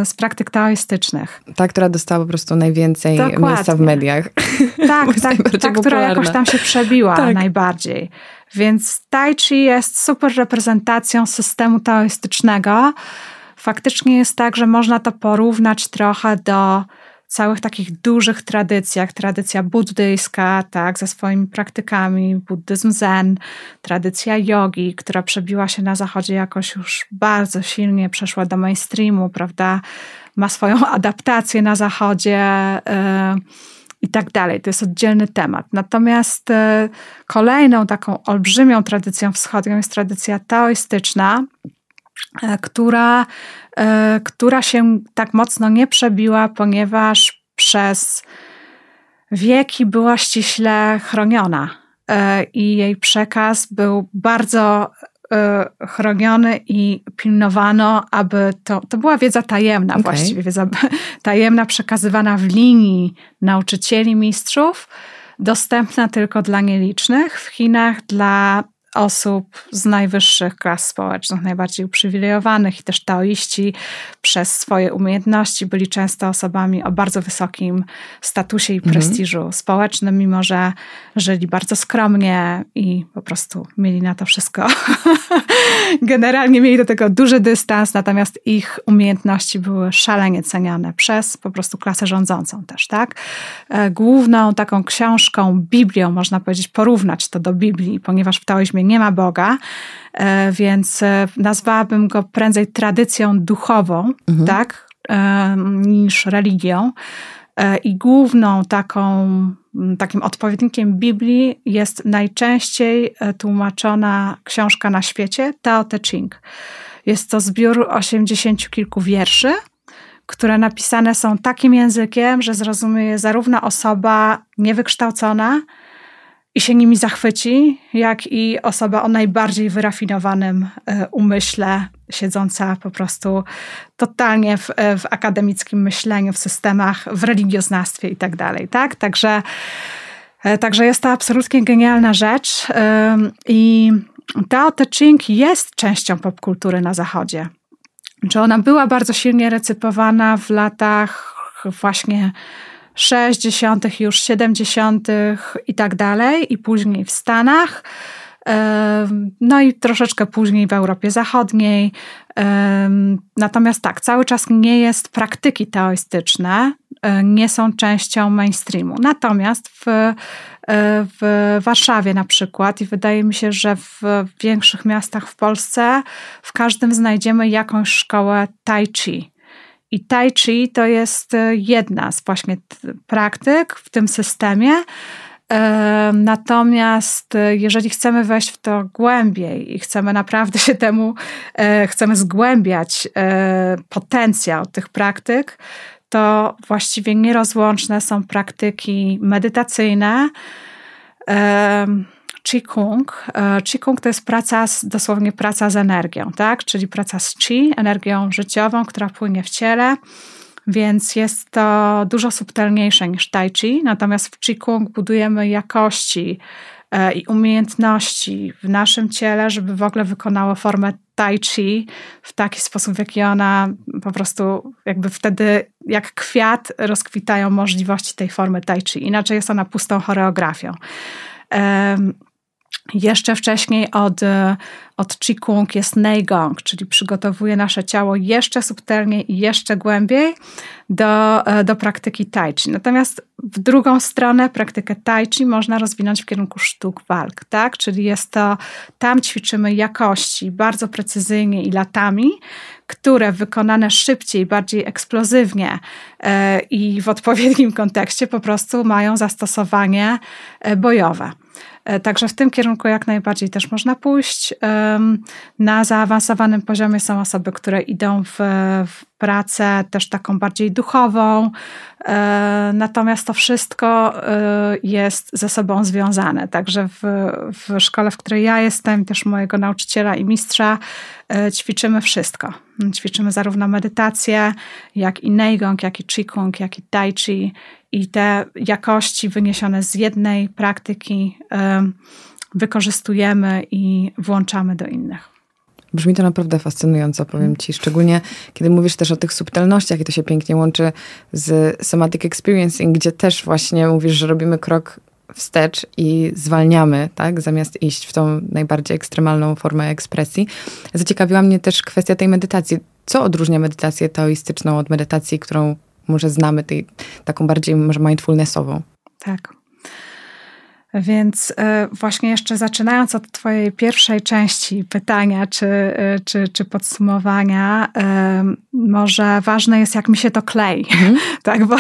z praktyk taoistycznych. Ta, która dostała po prostu najwięcej Dokładnie. miejsca w mediach. Tak, tak ta, ta która jakoś tam się przebiła tak. najbardziej. Więc tai chi jest super reprezentacją systemu taoistycznego. Faktycznie jest tak, że można to porównać trochę do całych takich dużych tradycjach, tradycja buddyjska, tak, ze swoimi praktykami, buddyzm zen, tradycja jogi, która przebiła się na zachodzie jakoś już bardzo silnie, przeszła do mainstreamu, prawda, ma swoją adaptację na zachodzie yy, i tak dalej. To jest oddzielny temat. Natomiast yy, kolejną taką olbrzymią tradycją wschodnią jest tradycja taoistyczna, y, która E, która się tak mocno nie przebiła, ponieważ przez wieki była ściśle chroniona e, i jej przekaz był bardzo e, chroniony i pilnowano, aby to, to była wiedza tajemna okay. właściwie, wiedza tajemna przekazywana w linii nauczycieli, mistrzów, dostępna tylko dla nielicznych. W Chinach dla osób z najwyższych klas społecznych, najbardziej uprzywilejowanych i też taoiści przez swoje umiejętności byli często osobami o bardzo wysokim statusie i mhm. prestiżu społecznym, mimo że żyli bardzo skromnie i po prostu mieli na to wszystko. Generalnie mieli do tego duży dystans, natomiast ich umiejętności były szalenie cenione przez po prostu klasę rządzącą też, tak? E, główną taką książką, Biblią, można powiedzieć, porównać to do Biblii, ponieważ w taoizmie nie ma Boga, e, więc e, nazwałabym go prędzej tradycją duchową, mhm. tak, e, niż religią. I główną taką, takim odpowiednikiem Biblii jest najczęściej tłumaczona książka na świecie, Tao Te Ching. Jest to zbiór osiemdziesięciu kilku wierszy, które napisane są takim językiem, że zrozumie je zarówno osoba niewykształcona, i się nimi zachwyci, jak i osoba o najbardziej wyrafinowanym e, umyśle, siedząca po prostu totalnie w, e, w akademickim myśleniu, w systemach, w religioznawstwie i tak dalej. Tak? Także, e, także jest to absolutnie genialna rzecz i Tao Te Ching jest częścią popkultury na Zachodzie. Czy ona była bardzo silnie recypowana w latach właśnie 60., już 70. i tak dalej, i później w Stanach. No i troszeczkę później w Europie Zachodniej. Natomiast tak, cały czas nie jest praktyki teoistyczne, e, nie są częścią mainstreamu. Natomiast w, e, w Warszawie na przykład, i wydaje mi się, że w większych miastach w Polsce, w każdym znajdziemy jakąś szkołę tai chi i tai chi to jest e, jedna z właśnie praktyk w tym systemie. E, natomiast e, jeżeli chcemy wejść w to głębiej i chcemy naprawdę się temu, chcemy zgłębiać potencjał tych praktyk, to właściwie nierozłączne są praktyki medytacyjne, Qigong. E, Qigong to jest praca, z, dosłownie praca z energią, tak? Czyli praca z Qi, energią życiową, która płynie w ciele, więc jest to dużo subtelniejsze niż Tai Chi. Natomiast w Qigong budujemy jakości e, i umiejętności w naszym ciele, żeby w ogóle wykonało formę Tai Chi w taki sposób, w jaki ona po prostu jakby wtedy, jak kwiat, rozkwitają możliwości tej formy Tai Chi. Inaczej jest ona pustą choreografią. Jeszcze wcześniej od, e, od Qigong jest Neigong, czyli przygotowuje nasze ciało jeszcze subtelniej i jeszcze głębiej do, e, do praktyki Tai Chi. Natomiast w drugą stronę praktykę Tai Chi można rozwinąć w kierunku sztuk walk, tak? Czyli jest to, tam ćwiczymy jakości bardzo precyzyjnie i latami, które wykonane szybciej, bardziej eksplozywnie e, i w odpowiednim kontekście po prostu mają zastosowanie bojowe. E, także w tym kierunku jak najbardziej też można pójść. Na zaawansowanym poziomie są osoby, które idą w, w pracę też taką bardziej duchową, e, natomiast to wszystko e, jest ze sobą związane. Także w, w szkole, w której ja jestem, też mojego nauczyciela i mistrza, ćwiczymy wszystko. Ćwiczymy zarówno medytację, jak i neigong, jak i qigong, jak i tai chi, i te jakości wyniesione z jednej praktyki wykorzystujemy i włączamy do innych. Brzmi to naprawdę fascynująco, powiem Ci, szczególnie kiedy mówisz też o tych subtelnościach i to się pięknie łączy z somatic experiencing, gdzie też właśnie mówisz, że robimy krok wstecz i zwalniamy, tak, zamiast iść w tą najbardziej ekstremalną formę ekspresji. Zaciekawiła mnie też kwestia tej medytacji. Co odróżnia medytację taoistyczną od medytacji, którą może znamy, tej taką bardziej może mindfulnessową. Tak. Więc e, właśnie jeszcze zaczynając od Twojej pierwszej części pytania czy, e, czy, czy podsumowania, e, może ważne jest, jak mi się to klei. Mm. tak, bo,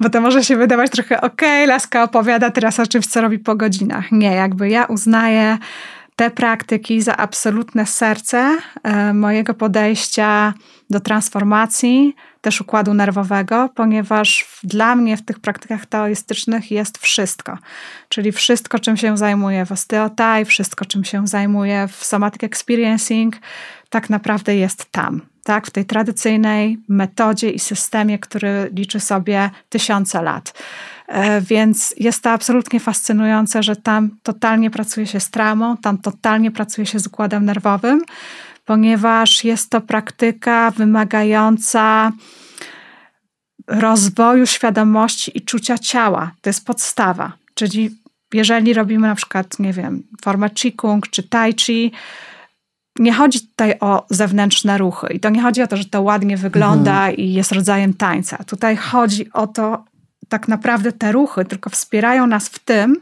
bo to może się wydawać trochę, okej, okay, laska opowiada teraz o czymś, co robi po godzinach. Nie, jakby ja uznaję te praktyki za absolutne serce mojego podejścia do transformacji, też układu nerwowego, ponieważ dla mnie w tych praktykach taoistycznych jest wszystko. Czyli wszystko, czym się zajmuję w osteotaj, wszystko, czym się zajmuję w somatic experiencing, tak naprawdę jest tam. Tak, w tej tradycyjnej metodzie i systemie, który liczy sobie tysiące lat. E, więc jest to absolutnie fascynujące, że tam totalnie pracuje się z tramą, tam totalnie pracuje się z układem nerwowym ponieważ jest to praktyka wymagająca rozwoju świadomości i czucia ciała. To jest podstawa. Czyli jeżeli robimy na przykład, nie wiem, formę qigong czy tai chi, nie chodzi tutaj o zewnętrzne ruchy i to nie chodzi o to, że to ładnie wygląda mhm. i jest rodzajem tańca. Tutaj chodzi o to, tak naprawdę te ruchy tylko wspierają nas w tym,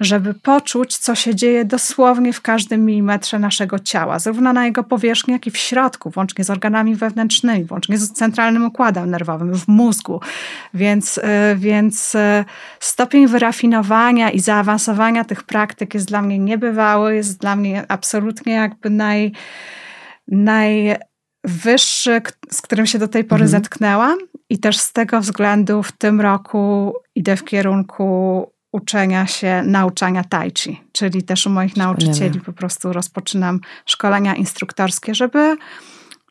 żeby poczuć, co się dzieje dosłownie w każdym milimetrze naszego ciała, zarówno na jego powierzchni, jak i w środku, włącznie z organami wewnętrznymi, włącznie z centralnym układem nerwowym, w mózgu. Więc, e, więc e, stopień wyrafinowania i zaawansowania tych praktyk jest dla mnie niebywały, jest dla mnie absolutnie jakby naj. z którym się do tej pory mhm. zetknęłam. I też z tego względu w tym roku idę w kierunku uczenia się nauczania tai chi, czyli też u moich nauczycieli po prostu rozpoczynam szkolenia instruktorskie, żeby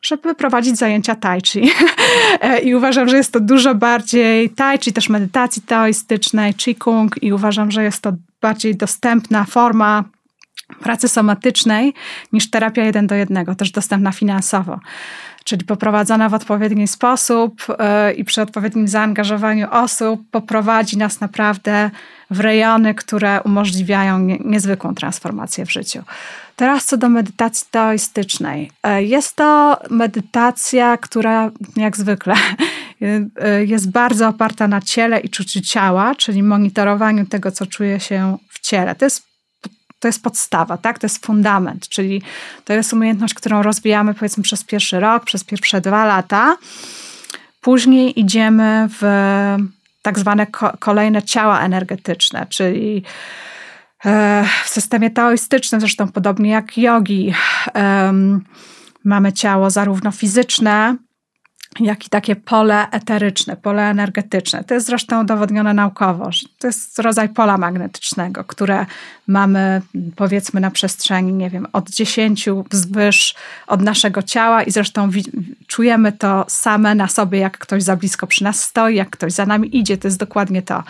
żeby prowadzić zajęcia tai chi. I uważam, że jest to dużo bardziej tai chi, też medytacji taoistycznej, kung i uważam, że jest to bardziej dostępna forma pracy somatycznej niż terapia jeden do jednego, też dostępna finansowo. Czyli poprowadzona w odpowiedni sposób e, i przy odpowiednim zaangażowaniu osób poprowadzi nas naprawdę w rejony, które umożliwiają niezwykłą transformację w życiu. Teraz co do medytacji taoistycznej. E, jest to medytacja, która jak zwykle e, jest bardzo oparta na ciele i czuciu ciała, czyli monitorowaniu tego, co czuje się w ciele. To jest to jest podstawa, tak? To jest fundament, czyli to jest umiejętność, którą rozwijamy powiedzmy przez pierwszy rok, przez pierwsze dwa lata. Później idziemy w tak zwane ko kolejne ciała energetyczne, czyli e, w systemie taoistycznym, zresztą podobnie jak jogi, mamy ciało zarówno fizyczne, jak i takie pole eteryczne, pole energetyczne. To jest zresztą udowodnione naukowo, że to jest rodzaj pola magnetycznego, które mamy powiedzmy na przestrzeni, nie wiem, od 10 wzwyż od naszego ciała i zresztą czujemy to same na sobie, jak ktoś za blisko przy nas stoi, jak ktoś za nami idzie, to jest dokładnie to.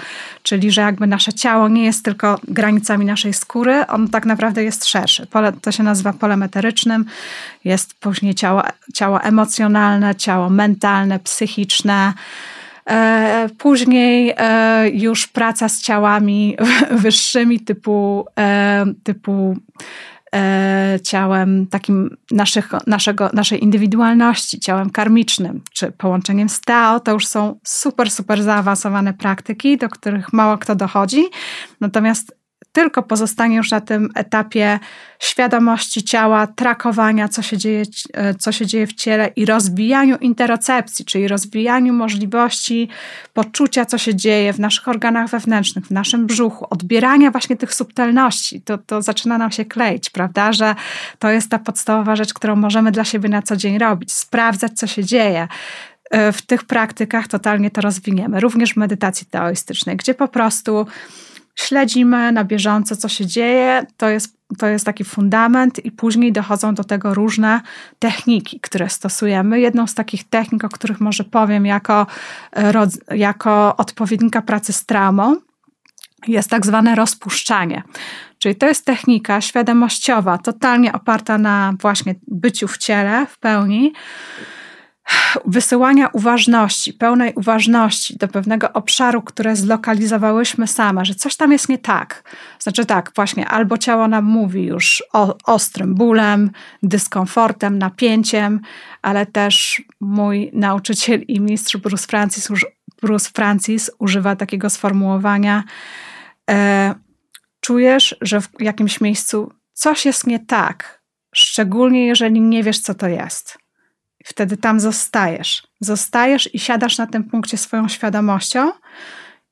Czyli, że jakby nasze ciało nie jest tylko granicami naszej skóry, on tak naprawdę jest szerszy. Pole, to się nazywa polem eterycznym, jest później ciało, ciało emocjonalne, ciało mentalne, mentalne, psychiczne. E, później e, już praca z ciałami wyższymi, typu, e, typu ciałem takim naszych, naszego, naszej indywidualności, ciałem karmicznym czy połączeniem z Tao, to już są super, super zaawansowane praktyki, do których mało kto dochodzi. Natomiast tylko pozostanie już na tym etapie świadomości ciała, trakowania, co się dzieje, e, co się dzieje w ciele i rozwijaniu interocepcji, czyli rozwijaniu możliwości poczucia, co się dzieje w naszych organach wewnętrznych, w naszym brzuchu, odbierania właśnie tych subtelności. To, to zaczyna nam się kleić, prawda, że to jest ta podstawowa rzecz, którą możemy dla siebie na co dzień robić, sprawdzać, co się dzieje e, w tych praktykach totalnie to rozwiniemy, również w medytacji teoistycznej, gdzie po prostu śledzimy na bieżąco, co się dzieje. To jest, to jest taki fundament, i później dochodzą do tego różne techniki, które stosujemy. Jedną z takich technik, o których może powiem jako, e, jako odpowiednika pracy z traumą, jest tak zwane rozpuszczanie. Czyli to jest technika świadomościowa, totalnie oparta na właśnie byciu w ciele w pełni wysyłania uważności, pełnej uważności do pewnego obszaru, które zlokalizowałyśmy same, że coś tam jest nie tak. Znaczy tak, właśnie albo ciało nam mówi już o ostrym bólem, dyskomfortem, napięciem, ale też mój nauczyciel i mistrz Bruce Francis, Bruce Francis używa takiego sformułowania e, czujesz, że w jakimś miejscu coś jest nie tak, szczególnie jeżeli nie wiesz, co to jest wtedy tam zostajesz. Zostajesz i siadasz na tym punkcie swoją świadomością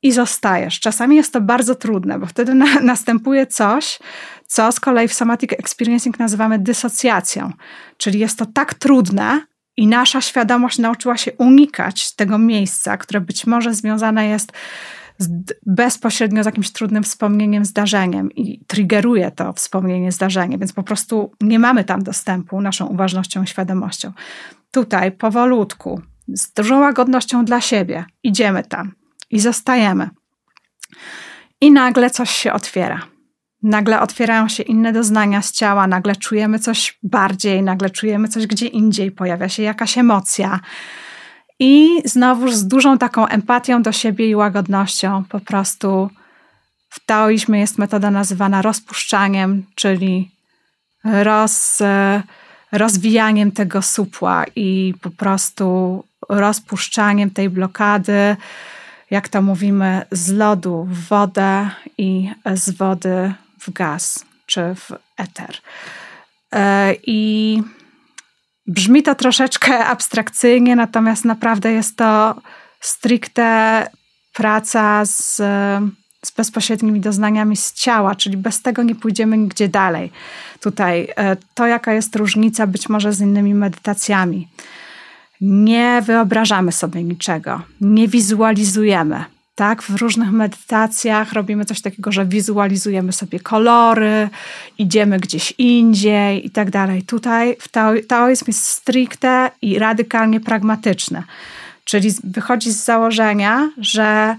i zostajesz. Czasami jest to bardzo trudne, bo wtedy na, następuje coś, co z kolei w Somatic Experiencing nazywamy dysocjacją. Czyli jest to tak trudne, i nasza świadomość nauczyła się unikać tego miejsca, które być może związane jest z, bezpośrednio z jakimś trudnym wspomnieniem, zdarzeniem i triggeruje to wspomnienie, zdarzenie, więc po prostu nie mamy tam dostępu naszą uważnością, świadomością. Tutaj powolutku, z dużą łagodnością dla siebie idziemy tam i zostajemy. I nagle coś się otwiera. Nagle otwierają się inne doznania z ciała, nagle czujemy coś bardziej, nagle czujemy coś gdzie indziej, pojawia się jakaś emocja i znowuż z dużą taką empatią do siebie i łagodnością po prostu w taoizmie jest metoda nazywana rozpuszczaniem, czyli roz, e, rozwijaniem tego supła i po prostu rozpuszczaniem tej blokady, jak to mówimy, z lodu w wodę i z wody w gaz czy w eter. E, I Brzmi to troszeczkę abstrakcyjnie, natomiast naprawdę jest to stricte praca z, z bezpośrednimi doznaniami z ciała, czyli bez tego nie pójdziemy nigdzie dalej. Tutaj e, to, jaka jest różnica być może z innymi medytacjami. Nie wyobrażamy sobie niczego, nie wizualizujemy tak, w różnych medytacjach robimy coś takiego, że wizualizujemy sobie kolory, idziemy gdzieś indziej i tak dalej. Tutaj taoizm jest stricte i radykalnie pragmatyczny, czyli wychodzi z założenia, że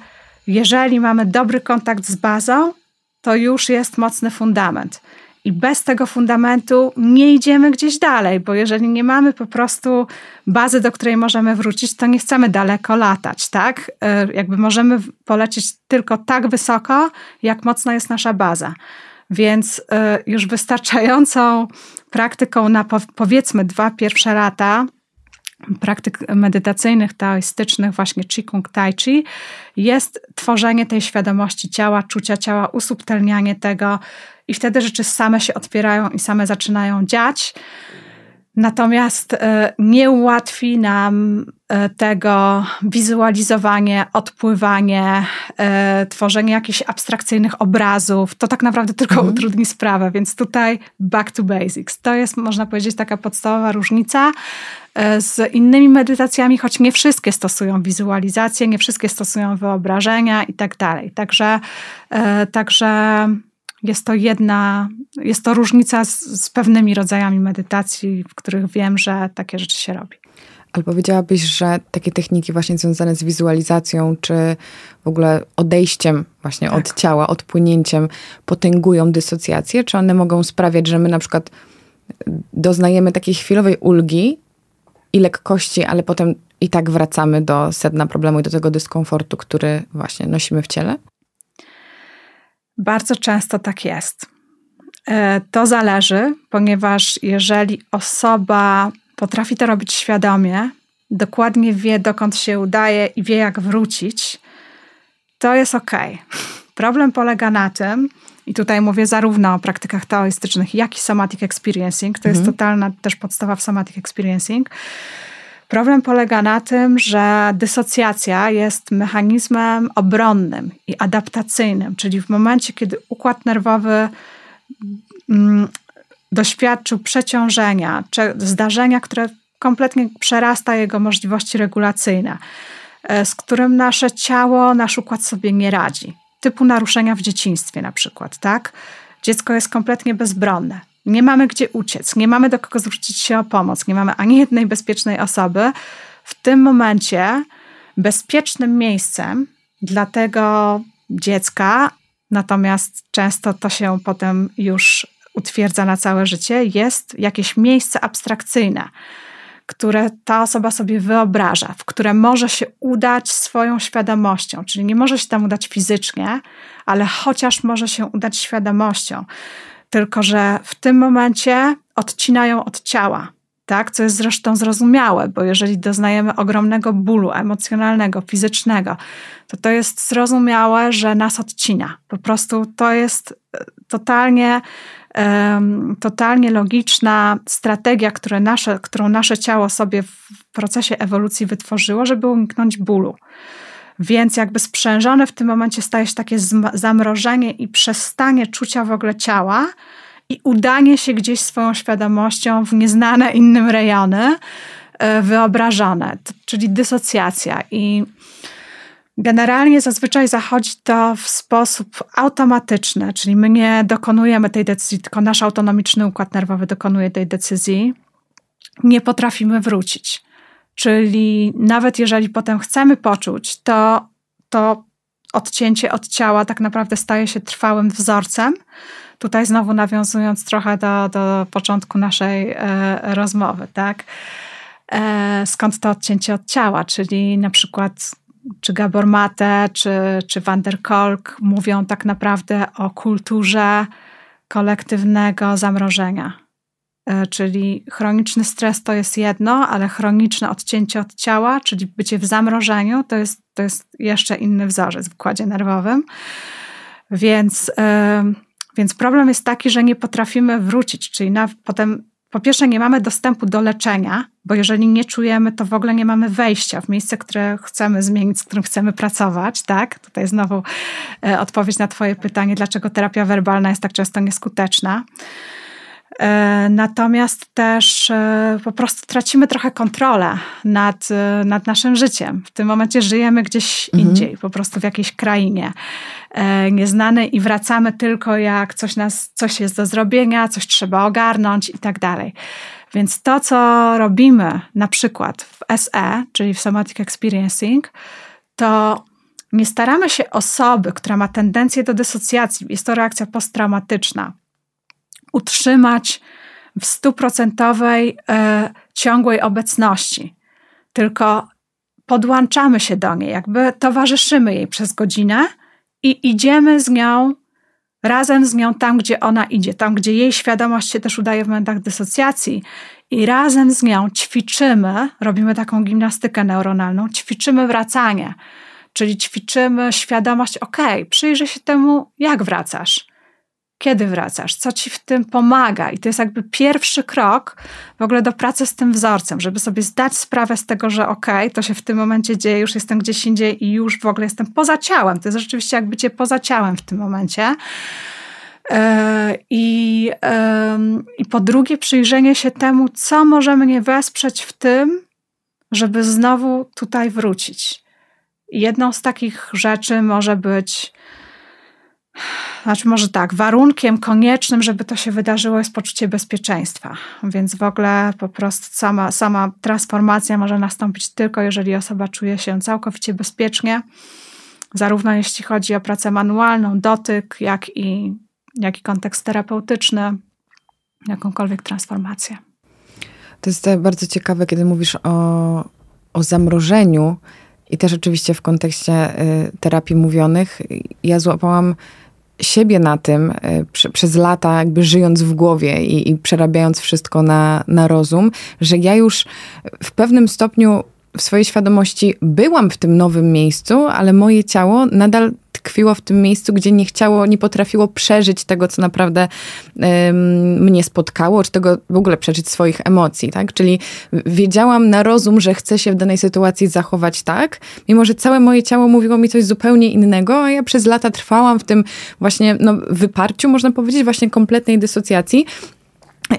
jeżeli mamy dobry kontakt z bazą, to już jest mocny fundament. I bez tego fundamentu nie idziemy gdzieś dalej, bo jeżeli nie mamy po prostu bazy, do której możemy wrócić, to nie chcemy daleko latać, tak? E, jakby możemy polecieć tylko tak wysoko, jak mocna jest nasza baza. Więc e, już wystarczającą praktyką na powiedzmy dwa pierwsze lata praktyk medytacyjnych, taoistycznych, właśnie Qigong, Tai Chi, jest tworzenie tej świadomości ciała, czucia ciała, usubtelnianie tego, i wtedy rzeczy same się otwierają i same zaczynają dziać. Natomiast e, nie ułatwi nam e, tego wizualizowanie, odpływanie, e, tworzenie jakichś abstrakcyjnych obrazów. To tak naprawdę tylko mhm. utrudni sprawę, więc tutaj back to basics. To jest, można powiedzieć, taka podstawowa różnica z innymi medytacjami, choć nie wszystkie stosują wizualizację, nie wszystkie stosują wyobrażenia i tak dalej. Także, także jest to jedna, jest to różnica z, z pewnymi rodzajami medytacji, w których wiem, że takie rzeczy się robi. Ale powiedziałabyś, że takie techniki właśnie związane z wizualizacją, czy w ogóle odejściem właśnie tak. od ciała, odpłynięciem, potęgują dysocjację? Czy one mogą sprawiać, że my na przykład doznajemy takiej chwilowej ulgi i lekkości, ale potem i tak wracamy do sedna problemu i do tego dyskomfortu, który właśnie nosimy w ciele? Bardzo często tak jest. E, to zależy, ponieważ jeżeli osoba potrafi to robić świadomie, dokładnie wie, dokąd się udaje i wie, jak wrócić, to jest ok. Problem polega na tym, i tutaj mówię zarówno o praktykach taoistycznych, jak i somatic experiencing, to mhm. jest totalna też podstawa w somatic experiencing, Problem polega na tym, że dysocjacja jest mechanizmem obronnym i adaptacyjnym, czyli w momencie, kiedy układ nerwowy mm, doświadczył przeciążenia czy zdarzenia, które kompletnie przerasta jego możliwości regulacyjne, e, z którym nasze ciało, nasz układ sobie nie radzi. Typu naruszenia w dzieciństwie na przykład, tak? Dziecko jest kompletnie bezbronne nie mamy gdzie uciec, nie mamy do kogo zwrócić się o pomoc, nie mamy ani jednej bezpiecznej osoby. W tym momencie bezpiecznym miejscem dla tego dziecka, natomiast często to się potem już utwierdza na całe życie, jest jakieś miejsce abstrakcyjne, które ta osoba sobie wyobraża, w które może się udać swoją świadomością, czyli nie może się tam udać fizycznie, ale chociaż może się udać świadomością tylko że w tym momencie odcinają od ciała. Tak, co jest zresztą zrozumiałe, bo jeżeli doznajemy ogromnego bólu emocjonalnego, fizycznego, to to jest zrozumiałe, że nas odcina. Po prostu to jest e, totalnie, um, totalnie logiczna strategia, które nasze, którą nasze ciało sobie w procesie ewolucji wytworzyło, żeby uniknąć bólu. Więc jakby sprzężone w tym momencie staje się takie zamrożenie i przestanie czucia w ogóle ciała i udanie się gdzieś swoją świadomością w nieznane innym rejony e, wyobrażone, czyli dysocjacja i Generalnie zazwyczaj zachodzi to w sposób automatyczny, czyli my nie dokonujemy tej decyzji, tylko nasz autonomiczny układ nerwowy dokonuje tej decyzji. Nie potrafimy wrócić. Czyli nawet jeżeli potem chcemy poczuć, to, to odcięcie od ciała tak naprawdę staje się trwałym wzorcem. Tutaj znowu nawiązując trochę do, do początku naszej e, rozmowy, tak? E, skąd to odcięcie od ciała? Czyli na przykład czy Gabor Mate, czy, czy Van der Kolk mówią tak naprawdę o kulturze kolektywnego zamrożenia E, czyli chroniczny stres to jest jedno, ale chroniczne odcięcie od ciała, czyli bycie w zamrożeniu, to jest, to jest jeszcze inny wzorzec w układzie nerwowym. Więc, e, więc problem jest taki, że nie potrafimy wrócić, czyli na, potem po pierwsze nie mamy dostępu do leczenia, bo jeżeli nie czujemy, to w ogóle nie mamy wejścia w miejsce, które chcemy zmienić, z którym chcemy pracować, tak? Tutaj znowu e, odpowiedź na twoje pytanie, dlaczego terapia werbalna jest tak często nieskuteczna. E, natomiast też e, po prostu tracimy trochę kontrolę nad, e, nad naszym życiem. W tym momencie żyjemy gdzieś mhm. indziej, po prostu w jakiejś krainie nieznanej i wracamy tylko jak coś, nas, coś jest do zrobienia, coś trzeba ogarnąć i tak dalej. Więc to, co robimy na przykład w SE, czyli w Somatic Experiencing, to nie staramy się osoby, która ma tendencję do dysocjacji, jest to reakcja posttraumatyczna, utrzymać w stuprocentowej e, ciągłej obecności. Tylko podłączamy się do niej, jakby towarzyszymy jej przez godzinę i idziemy z nią, razem z nią tam, gdzie ona idzie, tam, gdzie jej świadomość się też udaje w momentach dysocjacji. I razem z nią ćwiczymy, robimy taką gimnastykę neuronalną, ćwiczymy wracanie, czyli ćwiczymy świadomość, ok, przyjrzę się temu, jak wracasz kiedy wracasz, co ci w tym pomaga. I to jest jakby pierwszy krok w ogóle do pracy z tym wzorcem, żeby sobie zdać sprawę z tego, że okej, okay, to się w tym momencie dzieje, już jestem gdzieś indziej i już w ogóle jestem poza ciałem. To jest rzeczywiście jakby cię poza ciałem w tym momencie. Yy, I, yy, I po drugie, przyjrzenie się temu, co może mnie wesprzeć w tym, żeby znowu tutaj wrócić. Jedną z takich rzeczy może być znaczy może tak, warunkiem koniecznym, żeby to się wydarzyło, jest poczucie bezpieczeństwa. Więc w ogóle po prostu sama, sama transformacja może nastąpić tylko, jeżeli osoba czuje się całkowicie bezpiecznie, zarówno jeśli chodzi o pracę manualną, dotyk, jak i, jak i kontekst terapeutyczny, jakąkolwiek transformację. To jest bardzo ciekawe, kiedy mówisz o, o zamrożeniu. I też oczywiście w kontekście y, terapii mówionych, ja złapałam siebie na tym e, przez lata, jakby żyjąc w głowie i, i przerabiając wszystko na, na rozum, że ja już w pewnym stopniu w swojej świadomości byłam w tym nowym miejscu, ale moje ciało nadal tkwiło w tym miejscu, gdzie nie chciało, nie potrafiło przeżyć tego, co naprawdę mnie spotkało, czy tego w ogóle przeżyć swoich emocji, tak? Czyli wiedziałam na rozum, że chcę się w danej sytuacji zachować tak, mimo że całe moje ciało mówiło mi coś zupełnie innego, a ja przez lata trwałam w tym właśnie no, wyparciu, można powiedzieć, właśnie kompletnej dysocjacji.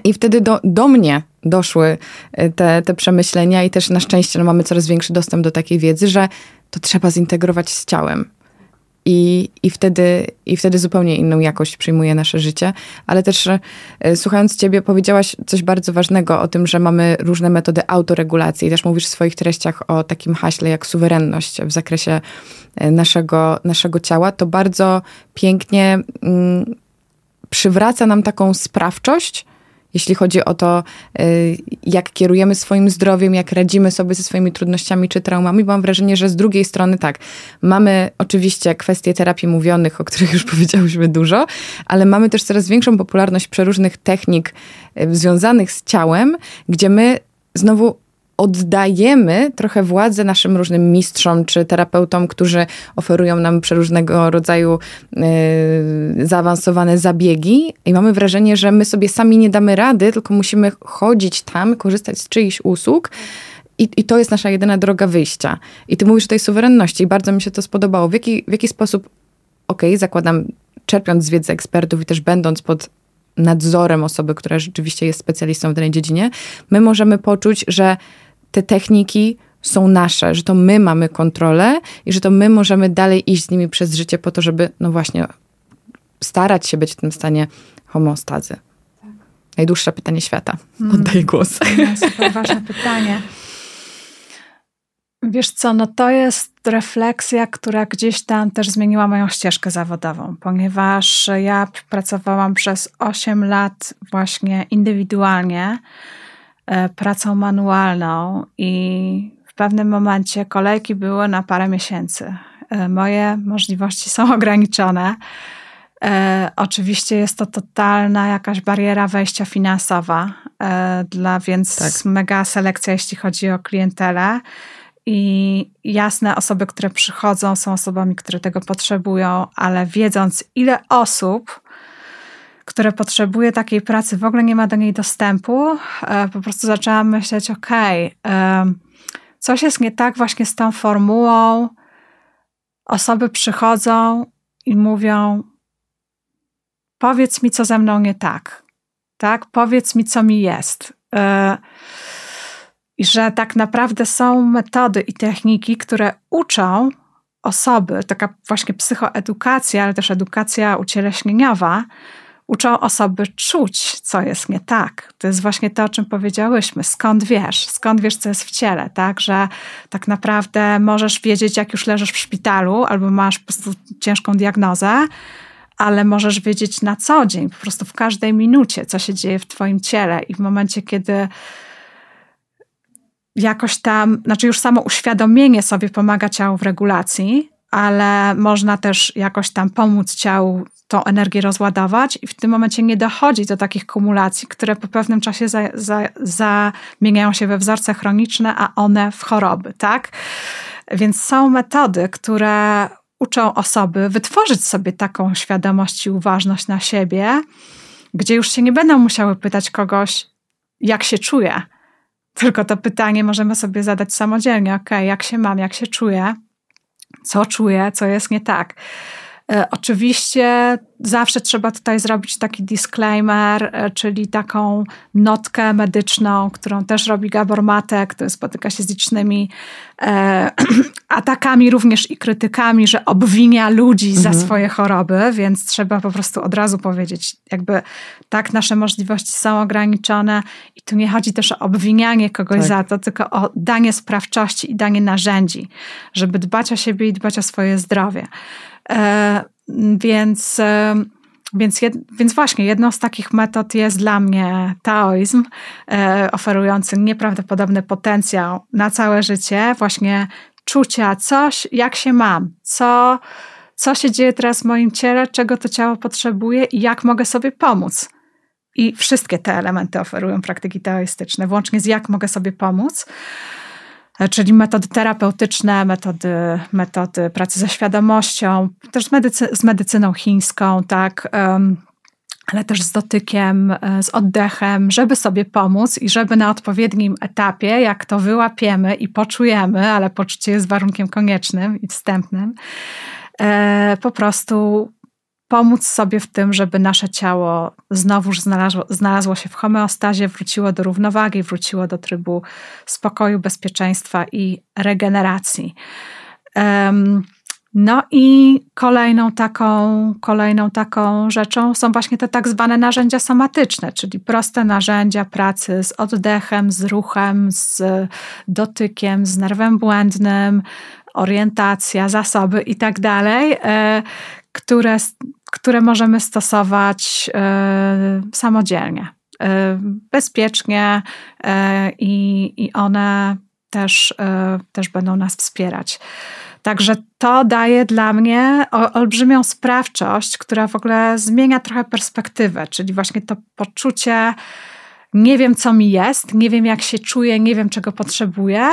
I wtedy do, do mnie doszły e, te, te przemyślenia, i też na szczęście no, mamy coraz większy dostęp do takiej wiedzy, że to trzeba zintegrować z ciałem i, i, wtedy, i wtedy zupełnie inną jakość przyjmuje nasze życie. Ale też e, słuchając Ciebie, powiedziałaś coś bardzo ważnego o tym, że mamy różne metody autoregulacji. Też mówisz w swoich treściach o takim haśle jak suwerenność w zakresie e, naszego, naszego ciała. To bardzo pięknie. Mm, przywraca nam taką sprawczość jeśli chodzi o to, y, jak kierujemy swoim zdrowiem, jak radzimy sobie ze swoimi trudnościami czy traumami, bo mam wrażenie, że z drugiej strony tak, mamy oczywiście kwestie terapii mówionych, o których już powiedziałyśmy dużo, ale mamy też coraz większą popularność przeróżnych technik y, związanych z ciałem, gdzie my znowu oddajemy trochę władzę naszym różnym mistrzom czy terapeutom, którzy oferują nam przeróżnego rodzaju y, zaawansowane zabiegi i mamy wrażenie, że my sobie sami nie damy rady, tylko musimy chodzić tam, korzystać z czyichś usług. I, I, to jest nasza jedyna droga wyjścia. I ty mówisz o tej suwerenności. Bardzo mi się to spodobało. W jaki, w jaki sposób, okej, okay, zakładam, czerpiąc z wiedzy ekspertów i też będąc pod nadzorem osoby, która rzeczywiście jest specjalistą w danej dziedzinie, my możemy poczuć, że te techniki są nasze, że to my mamy kontrolę i że to my możemy dalej iść z nimi przez życie po to, żeby, no właśnie, starać się być w tym stanie homostazy. Tak. Najdłuższe pytanie świata. Mm. Oddaję głos. No, super ważne pytanie. Wiesz co, no to jest refleksja, która gdzieś tam też zmieniła moją ścieżkę zawodową, ponieważ ja pracowałam przez 8 lat właśnie indywidualnie E, pracą manualną i w pewnym momencie kolejki były na parę miesięcy. E, moje możliwości są ograniczone. E, oczywiście jest to totalna jakaś bariera wejścia finansowa, dla, więc tak. mega selekcja, jeśli chodzi o klientelę. I jasne, osoby, które przychodzą, są osobami, które tego potrzebują, ale wiedząc, ile osób które potrzebuje takiej pracy, w ogóle nie ma do niej dostępu, e, po prostu zaczęłam myśleć, okej, okay, coś jest nie tak właśnie z tą formułą. Osoby przychodzą i mówią, powiedz mi, co ze mną nie tak, tak? Powiedz mi, co mi jest. E, I że tak naprawdę są metody i techniki, które uczą osoby, taka właśnie psychoedukacja, ale też edukacja ucieleśnieniowa, uczą osoby czuć, co jest nie tak. To jest właśnie to, o czym powiedziałyśmy. Skąd wiesz? Skąd wiesz, co jest w ciele, tak? Że tak naprawdę możesz wiedzieć, jak już leżysz w szpitalu albo masz po prostu ciężką diagnozę, ale możesz wiedzieć na co dzień, po prostu w każdej minucie, co się dzieje w twoim ciele i w momencie, kiedy jakoś tam, znaczy już samo uświadomienie sobie pomaga ciału w regulacji, ale można też jakoś tam pomóc ciału tą energię rozładować i w tym momencie nie dochodzi do takich kumulacji, które po pewnym czasie za, za, zamieniają się we wzorce chroniczne, a one w choroby, tak? Więc są metody, które uczą osoby wytworzyć sobie taką świadomość i uważność na siebie, gdzie już się nie będą musiały pytać kogoś, jak się czuję. Tylko to pytanie możemy sobie zadać samodzielnie: OK, jak się mam, jak się czuję, co czuję, co jest nie tak. E, oczywiście zawsze trzeba tutaj zrobić taki disclaimer, e, czyli taką notkę medyczną, którą też robi Gabor Matek, który spotyka się z licznymi e, atakami, również i krytykami, że obwinia ludzi mhm. za swoje choroby, więc trzeba po prostu od razu powiedzieć, jakby tak, nasze możliwości są ograniczone i tu nie chodzi też o obwinianie kogoś tak. za to, tylko o danie sprawczości i danie narzędzi, żeby dbać o siebie i dbać o swoje zdrowie. E, więc, e, więc, jed, więc właśnie jedną z takich metod jest dla mnie taoizm, e, oferujący nieprawdopodobny potencjał na całe życie, właśnie czucia, coś, jak się mam, co, co się dzieje teraz w moim ciele, czego to ciało potrzebuje i jak mogę sobie pomóc. I wszystkie te elementy oferują praktyki taoistyczne, włącznie z jak mogę sobie pomóc. E, czyli metody terapeutyczne, metody, metody pracy ze świadomością, też z, medycy z medycyną chińską, tak, ale też z dotykiem, e, z oddechem, żeby sobie pomóc i żeby na odpowiednim etapie, jak to wyłapiemy i poczujemy, ale poczucie jest warunkiem koniecznym i wstępnym, e, po prostu pomóc sobie w tym, żeby nasze ciało znowuż znalazło, znalazło się w homeostazie, wróciło do równowagi, wróciło do trybu spokoju, bezpieczeństwa i regeneracji. Um, no i kolejną taką, kolejną taką rzeczą są właśnie te tak zwane narzędzia somatyczne, czyli proste narzędzia pracy z oddechem, z ruchem, z dotykiem, z nerwem błędnym, orientacja, zasoby itd., tak e, które które możemy stosować e, samodzielnie, e, bezpiecznie e, i, i one też, też będą nas wspierać. Także to daje dla mnie olbrzymią sprawczość, która w ogóle zmienia trochę perspektywę, czyli właśnie to poczucie, nie wiem co mi jest, nie wiem jak się czuję, nie wiem czego potrzebuję,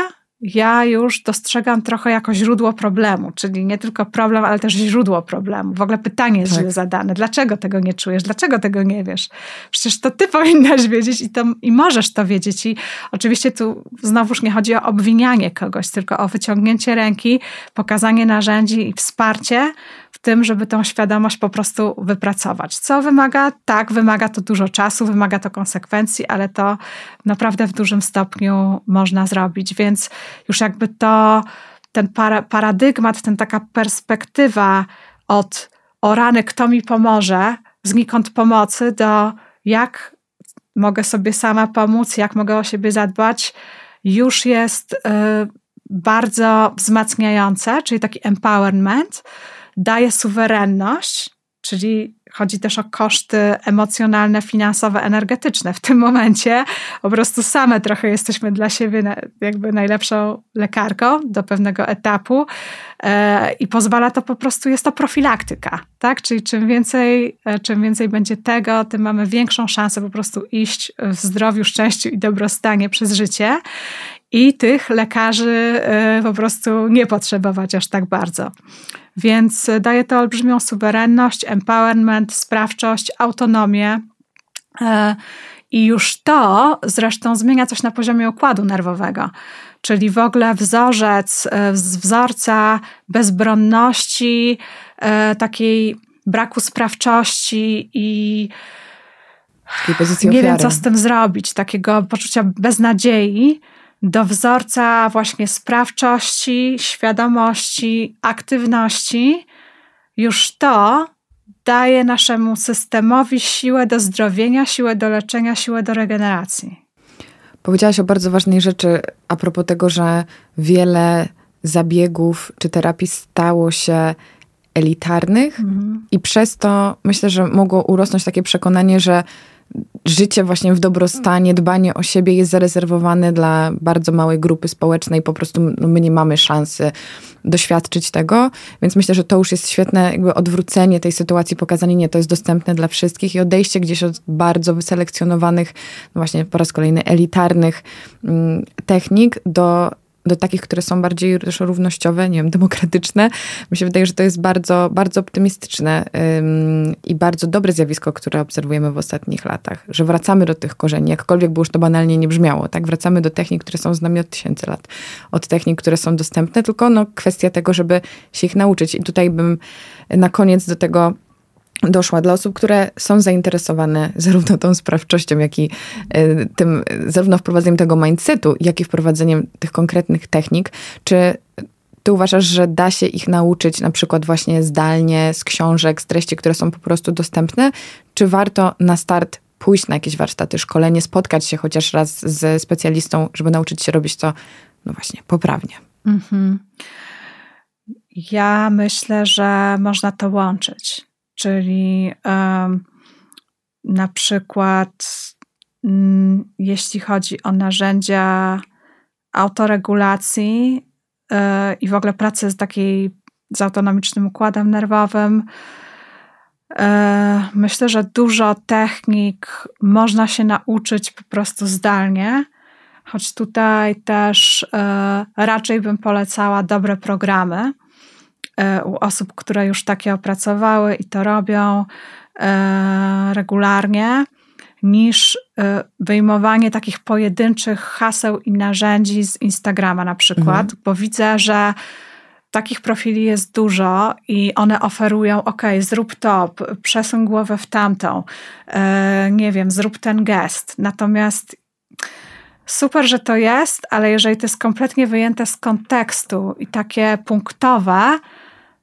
ja już dostrzegam trochę jako źródło problemu, czyli nie tylko problem, ale też źródło problemu. W ogóle pytanie jest tak. zadane. Dlaczego tego nie czujesz? Dlaczego tego nie wiesz? Przecież to ty powinnaś wiedzieć i, to, i możesz to wiedzieć. I oczywiście tu znowuż nie chodzi o obwinianie kogoś, tylko o wyciągnięcie ręki, pokazanie narzędzi i wsparcie, w tym, żeby tą świadomość po prostu wypracować. Co wymaga? Tak, wymaga to dużo czasu, wymaga to konsekwencji, ale to naprawdę w dużym stopniu można zrobić, więc już jakby to, ten para, paradygmat, ten taka perspektywa od o rany, kto mi pomoże, znikąd pomocy, do jak mogę sobie sama pomóc, jak mogę o siebie zadbać, już jest. Y, bardzo wzmacniające, czyli taki empowerment, daje suwerenność, czyli chodzi też o koszty emocjonalne, finansowe, energetyczne. W tym momencie po prostu same trochę jesteśmy dla siebie jakby najlepszą lekarką do pewnego etapu e, i pozwala to po prostu, jest to profilaktyka, tak? Czyli czym więcej, e, czym więcej będzie tego, tym mamy większą szansę po prostu iść w zdrowiu, szczęściu i dobrostanie przez życie i tych lekarzy e, po prostu nie potrzebować aż tak bardzo. Więc e, daje to olbrzymią suwerenność, empowerment, sprawczość, autonomię. E, I już to zresztą zmienia coś na poziomie układu nerwowego, czyli w ogóle wzorzec e, wzorca bezbronności, takiej braku sprawczości i nie wiem, co z tym zrobić, takiego poczucia beznadziei do wzorca właśnie sprawczości, świadomości, aktywności, już to daje naszemu systemowi siłę do zdrowienia, siłę do leczenia, siłę do regeneracji. Powiedziałaś o bardzo ważnej rzeczy a propos tego, że wiele zabiegów czy terapii stało się elitarnych, mhm. i przez to myślę, że mogło urosnąć takie przekonanie, że życie właśnie w dobrostanie, dbanie o siebie jest zarezerwowane dla bardzo małej grupy społecznej. Po prostu no, my nie mamy szansy doświadczyć tego, więc myślę, że to już jest świetne jakby odwrócenie tej sytuacji, pokazanie nie, to jest dostępne dla wszystkich i odejście gdzieś od bardzo wyselekcjonowanych, no właśnie po raz kolejny elitarnych mm, technik do do takich, które są bardziej też równościowe, nie wiem, demokratyczne. Mi się wydaje, że to jest bardzo, bardzo optymistyczne ym, i bardzo dobre zjawisko, które obserwujemy w ostatnich latach, że wracamy do tych korzeni, jakkolwiek by już to banalnie nie brzmiało, tak? Wracamy do technik, które są z nami od tysięcy lat, od technik, które są dostępne, tylko no, kwestia tego, żeby się ich nauczyć. I tutaj bym na koniec do tego doszła dla osób, które są zainteresowane zarówno tą sprawczością, jak i e, tym, zarówno wprowadzeniem tego mindsetu, jak i wprowadzeniem tych konkretnych technik, czy ty uważasz, że da się ich nauczyć na przykład właśnie zdalnie, z książek, z treści, które są po prostu dostępne? Czy warto na start pójść na jakieś warsztaty, szkolenie, spotkać się chociaż raz z specjalistą, żeby nauczyć się robić to, no właśnie, poprawnie? Mhm. Ja myślę, że można to łączyć czyli na przykład mm, jeśli chodzi o narzędzia autoregulacji e, i w ogóle pracę z takiej z autonomicznym układem nerwowym. E, myślę, że dużo technik można się nauczyć po prostu zdalnie, choć tutaj też e, raczej bym polecała dobre programy E, u osób, które już takie opracowały i to robią e, regularnie, niż e, wyjmowanie takich pojedynczych haseł i narzędzi z Instagrama na przykład, mhm. bo widzę, że takich profili jest dużo i one oferują, ok, zrób to, przesuń głowę w tamtą, nie wiem, zrób ten gest. Natomiast super, że to jest, ale jeżeli to jest kompletnie wyjęte z kontekstu i takie punktowe,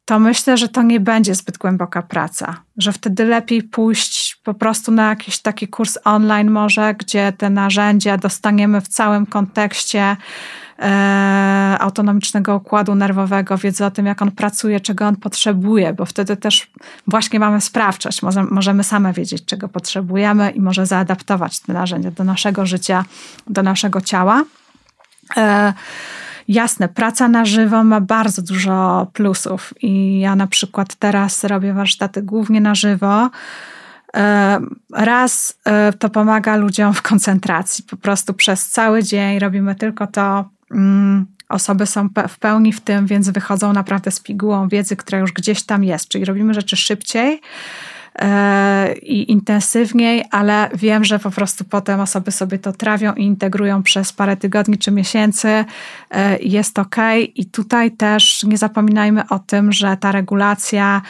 to myślę, że to nie będzie zbyt głęboka praca, że wtedy lepiej pójść po prostu na jakiś taki kurs online, może, gdzie te narzędzia dostaniemy w całym kontekście e, autonomicznego układu nerwowego, wiedzy o tym, jak on pracuje, czego on potrzebuje, bo wtedy też właśnie mamy sprawczość, może, możemy same wiedzieć, czego potrzebujemy i może zaadaptować te narzędzia do naszego życia, do naszego ciała. E, jasne, praca na żywo ma bardzo dużo plusów i ja na przykład teraz robię warsztaty głównie na żywo. E, raz e, to pomaga ludziom w koncentracji, po prostu przez cały dzień robimy tylko to. Mm, osoby są w pełni w tym, więc wychodzą naprawdę z pigułą wiedzy, która już gdzieś tam jest, czyli robimy rzeczy szybciej E, i intensywniej, ale wiem, że po prostu potem osoby sobie to trawią i integrują przez parę tygodni czy miesięcy. E, jest ok. I tutaj też nie zapominajmy o tym, że ta regulacja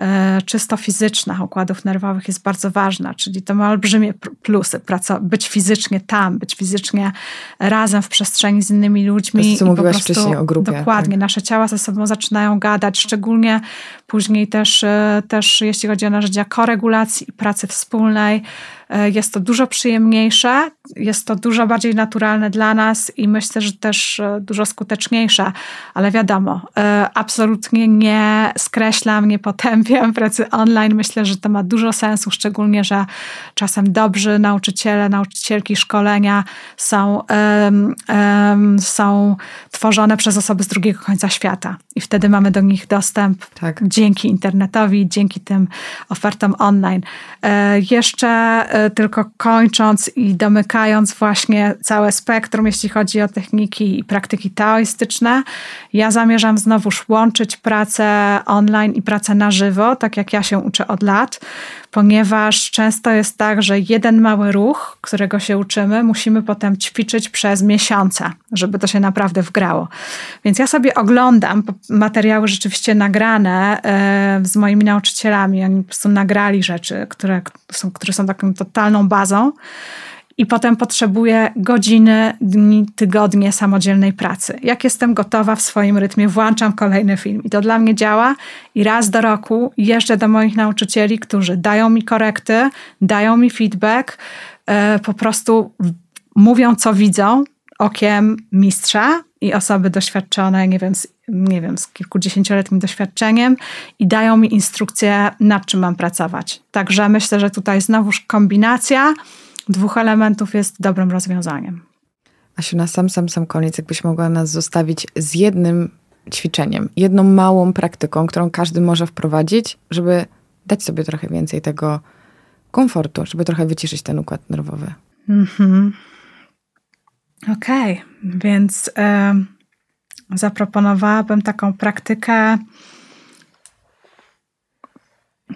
E, czysto fizyczna układów nerwowych jest bardzo ważna, czyli to ma olbrzymie plusy, praca, być fizycznie tam, być fizycznie razem w przestrzeni z innymi ludźmi. To, co mówiłaś prostu, wcześniej o grupie. Dokładnie, tak. nasze ciała ze sobą zaczynają gadać, szczególnie później też, e, też jeśli chodzi o narzędzia koregulacji i pracy wspólnej, E, jest to dużo przyjemniejsze, jest to dużo bardziej naturalne dla nas i myślę, że też e, dużo skuteczniejsze, ale wiadomo, e, absolutnie nie skreślam, nie potępiam pracy online. Myślę, że to ma dużo sensu, szczególnie, że czasem dobrzy nauczyciele, nauczycielki szkolenia są, um, um, są tworzone przez osoby z drugiego końca świata i wtedy mamy do nich dostęp tak. dzięki internetowi, dzięki tym ofertom online. Jeszcze Y, tylko kończąc i domykając właśnie całe spektrum, jeśli chodzi o techniki i praktyki taoistyczne, ja zamierzam znowuż łączyć pracę online i pracę na żywo, tak jak ja się uczę od lat, ponieważ często jest tak, że jeden mały ruch, którego się uczymy, musimy potem ćwiczyć przez miesiące, żeby to się naprawdę wgrało. Więc ja sobie oglądam materiały rzeczywiście nagrane y, z moimi nauczycielami. Oni po prostu nagrali rzeczy, które są, które są takim to totalną bazą i potem potrzebuję godziny, dni, tygodnie samodzielnej pracy. Jak jestem gotowa w swoim rytmie, włączam kolejny film i to dla mnie działa. I raz do roku jeżdżę do moich nauczycieli, którzy dają mi korekty, dają mi feedback, e, po prostu mówią, co widzą okiem mistrza i osoby doświadczone, nie wiem, z nie wiem, z kilkudziesięcioletnim doświadczeniem i dają mi instrukcje, nad czym mam pracować. Także myślę, że tutaj znowuż kombinacja dwóch elementów jest dobrym rozwiązaniem. Asiu, na sam, sam, sam koniec, jakbyś mogła nas zostawić z jednym ćwiczeniem, jedną małą praktyką, którą każdy może wprowadzić, żeby dać sobie trochę więcej tego komfortu, żeby trochę wyciszyć ten układ nerwowy. Mhm. Okej, okay. więc... Y zaproponowałabym taką praktykę.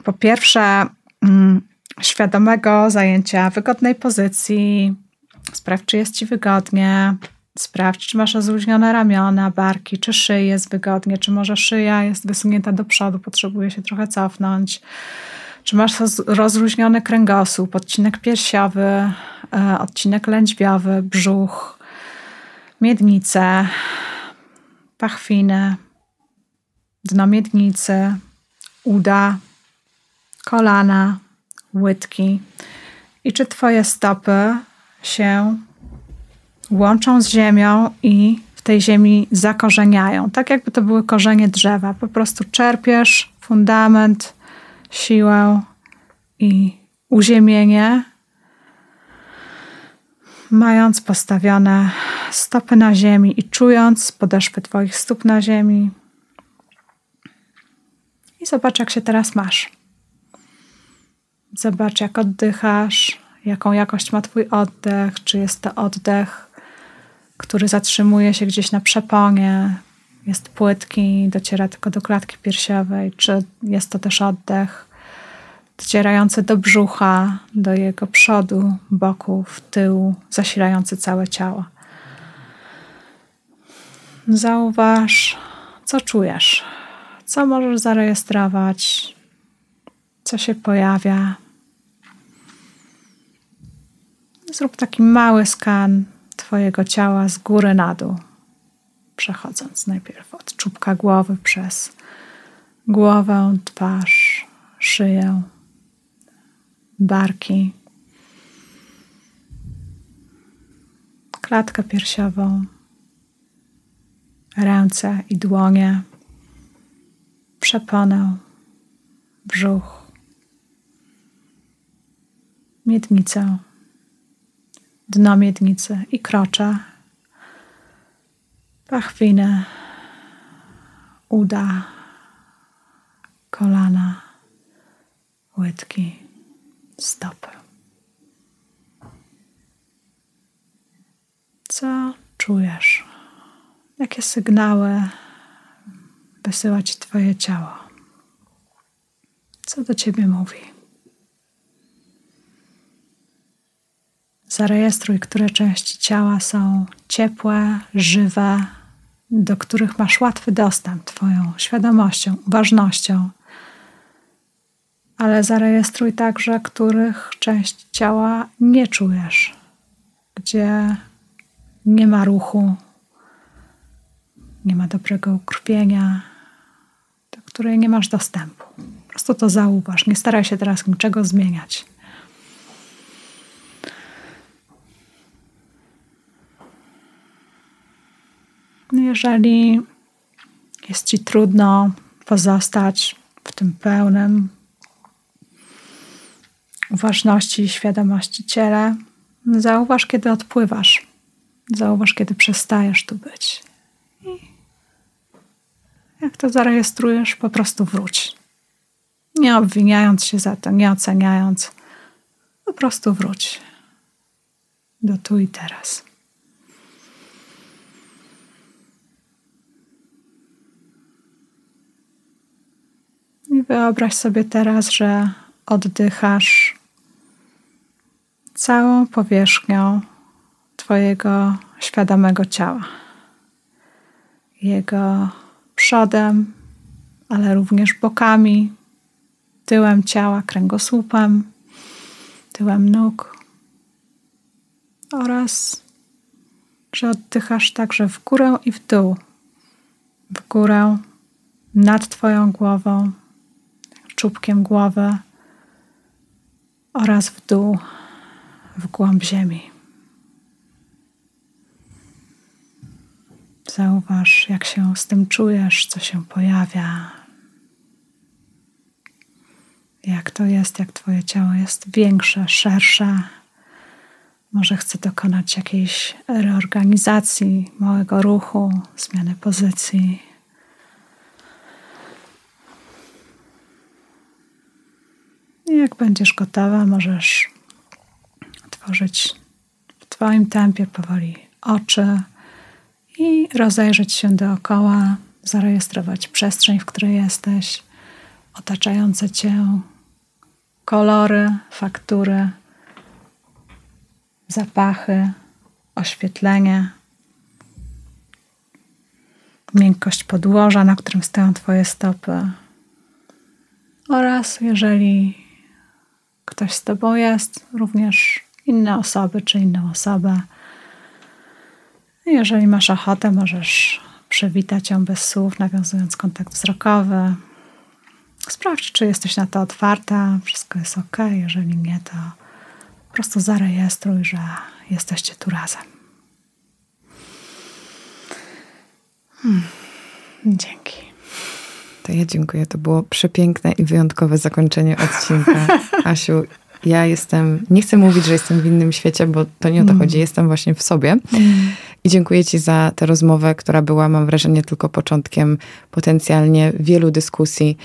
Po pierwsze, mm, świadomego zajęcia wygodnej pozycji. Sprawdź, czy jest ci wygodnie. Sprawdź, czy masz rozluźnione ramiona, barki, czy szyję jest wygodnie, czy może szyja jest wysunięta do przodu, potrzebuje się trochę cofnąć. Czy masz rozluźniony kręgosłup, odcinek piersiowy, e, odcinek lędźwiowy, brzuch, miednicę pachwinę, dno miednicy, uda, kolana, łydki. I czy Twoje stopy się łączą z ziemią i w tej ziemi zakorzeniają, tak jakby to były korzenie drzewa. Po prostu czerpiesz fundament, siłę i uziemienie mając postawione stopy na ziemi i czując podeszwy Twoich stóp na ziemi. I zobacz, jak się teraz masz. Zobacz, jak oddychasz, jaką jakość ma Twój oddech, czy jest to oddech, który zatrzymuje się gdzieś na przeponie, jest płytki, dociera tylko do klatki piersiowej, czy jest to też oddech, docierający do brzucha, do jego przodu, boków, tyłu, zasilający całe ciało. Zauważ, co czujesz, co możesz zarejestrować, co się pojawia. Zrób taki mały skan Twojego ciała z góry na dół, przechodząc najpierw od czubka głowy przez głowę, twarz, szyję, barki, klatkę piersiową, ręce i dłonie, przeponę, brzuch, miednicę, dno miednicy i krocza, pachwinę, uda, kolana, łydki stopy. Co czujesz? Jakie sygnały wysyła ci Twoje ciało? Co do Ciebie mówi? Zarejestruj, które części ciała są ciepłe, żywe, do których masz łatwy dostęp Twoją świadomością, uważnością ale zarejestruj także, których część ciała nie czujesz, gdzie nie ma ruchu, nie ma dobrego ukrwienia, do której nie masz dostępu. Po prostu to zauważ. Nie staraj się teraz niczego zmieniać. Jeżeli jest ci trudno pozostać w tym pełnym uważności i świadomości ciele, zauważ, kiedy odpływasz. Zauważ, kiedy przestajesz tu być. I jak to zarejestrujesz, po prostu wróć. Nie obwiniając się za to, nie oceniając, po prostu wróć do tu i teraz. I wyobraź sobie teraz, że oddychasz całą powierzchnią Twojego świadomego ciała. Jego przodem, ale również bokami, tyłem ciała, kręgosłupem, tyłem nóg oraz że oddychasz także w górę i w dół, w górę nad Twoją głową, czubkiem głowy oraz w dół, w głąb ziemi. Zauważ, jak się z tym czujesz, co się pojawia, jak to jest, jak Twoje ciało jest większe, szersze. Może chce dokonać jakiejś reorganizacji, małego ruchu, zmiany pozycji. jak będziesz gotowa, możesz otworzyć w Twoim tempie powoli oczy i rozejrzeć się dookoła, zarejestrować przestrzeń, w której jesteś, otaczające Cię kolory, faktury, zapachy, oświetlenie, miękkość podłoża, na którym stoją Twoje stopy. Oraz jeżeli ktoś z Tobą jest, również inne osoby czy inną osobę. Jeżeli masz ochotę, możesz przywitać ją bez słów, nawiązując kontakt wzrokowy. Sprawdź, czy jesteś na to otwarta, wszystko jest ok. Jeżeli nie, to po prostu zarejestruj, że jesteście tu razem. Hmm. Dzięki. To ja dziękuję. To było przepiękne i wyjątkowe zakończenie odcinka. Asiu, ja jestem, nie chcę mówić, że jestem w innym świecie, bo to nie o to mm. chodzi, jestem właśnie w sobie. I dziękuję Ci za tę rozmowę, która była, mam wrażenie, tylko początkiem potencjalnie wielu dyskusji.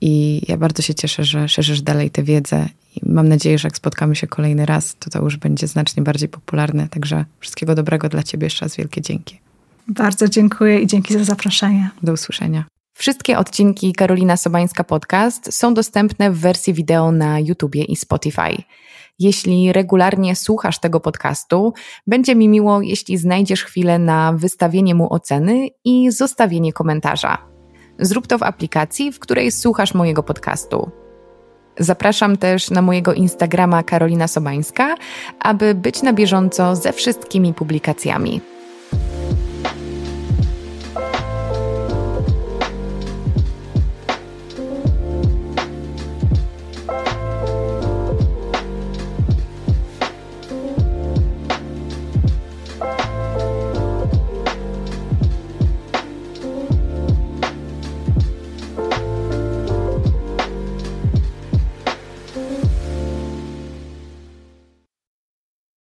I ja bardzo się cieszę, że szerzysz dalej tę wiedzę. I mam nadzieję, że jak spotkamy się kolejny raz, to to już będzie znacznie bardziej popularne. Także wszystkiego dobrego dla Ciebie. Jeszcze raz wielkie dzięki. Bardzo dziękuję i dzięki za zaproszenie. Do usłyszenia. Wszystkie odcinki Karolina Sobańska Podcast są dostępne w wersji wideo na YouTube i Spotify. Jeśli regularnie słuchasz tego podcastu, będzie mi miło, jeśli znajdziesz chwilę na wystawienie mu oceny i zostawienie komentarza. Zrób to w aplikacji, w której słuchasz mojego podcastu. Zapraszam też na mojego Instagrama Karolina Sobańska, aby być na bieżąco ze wszystkimi publikacjami.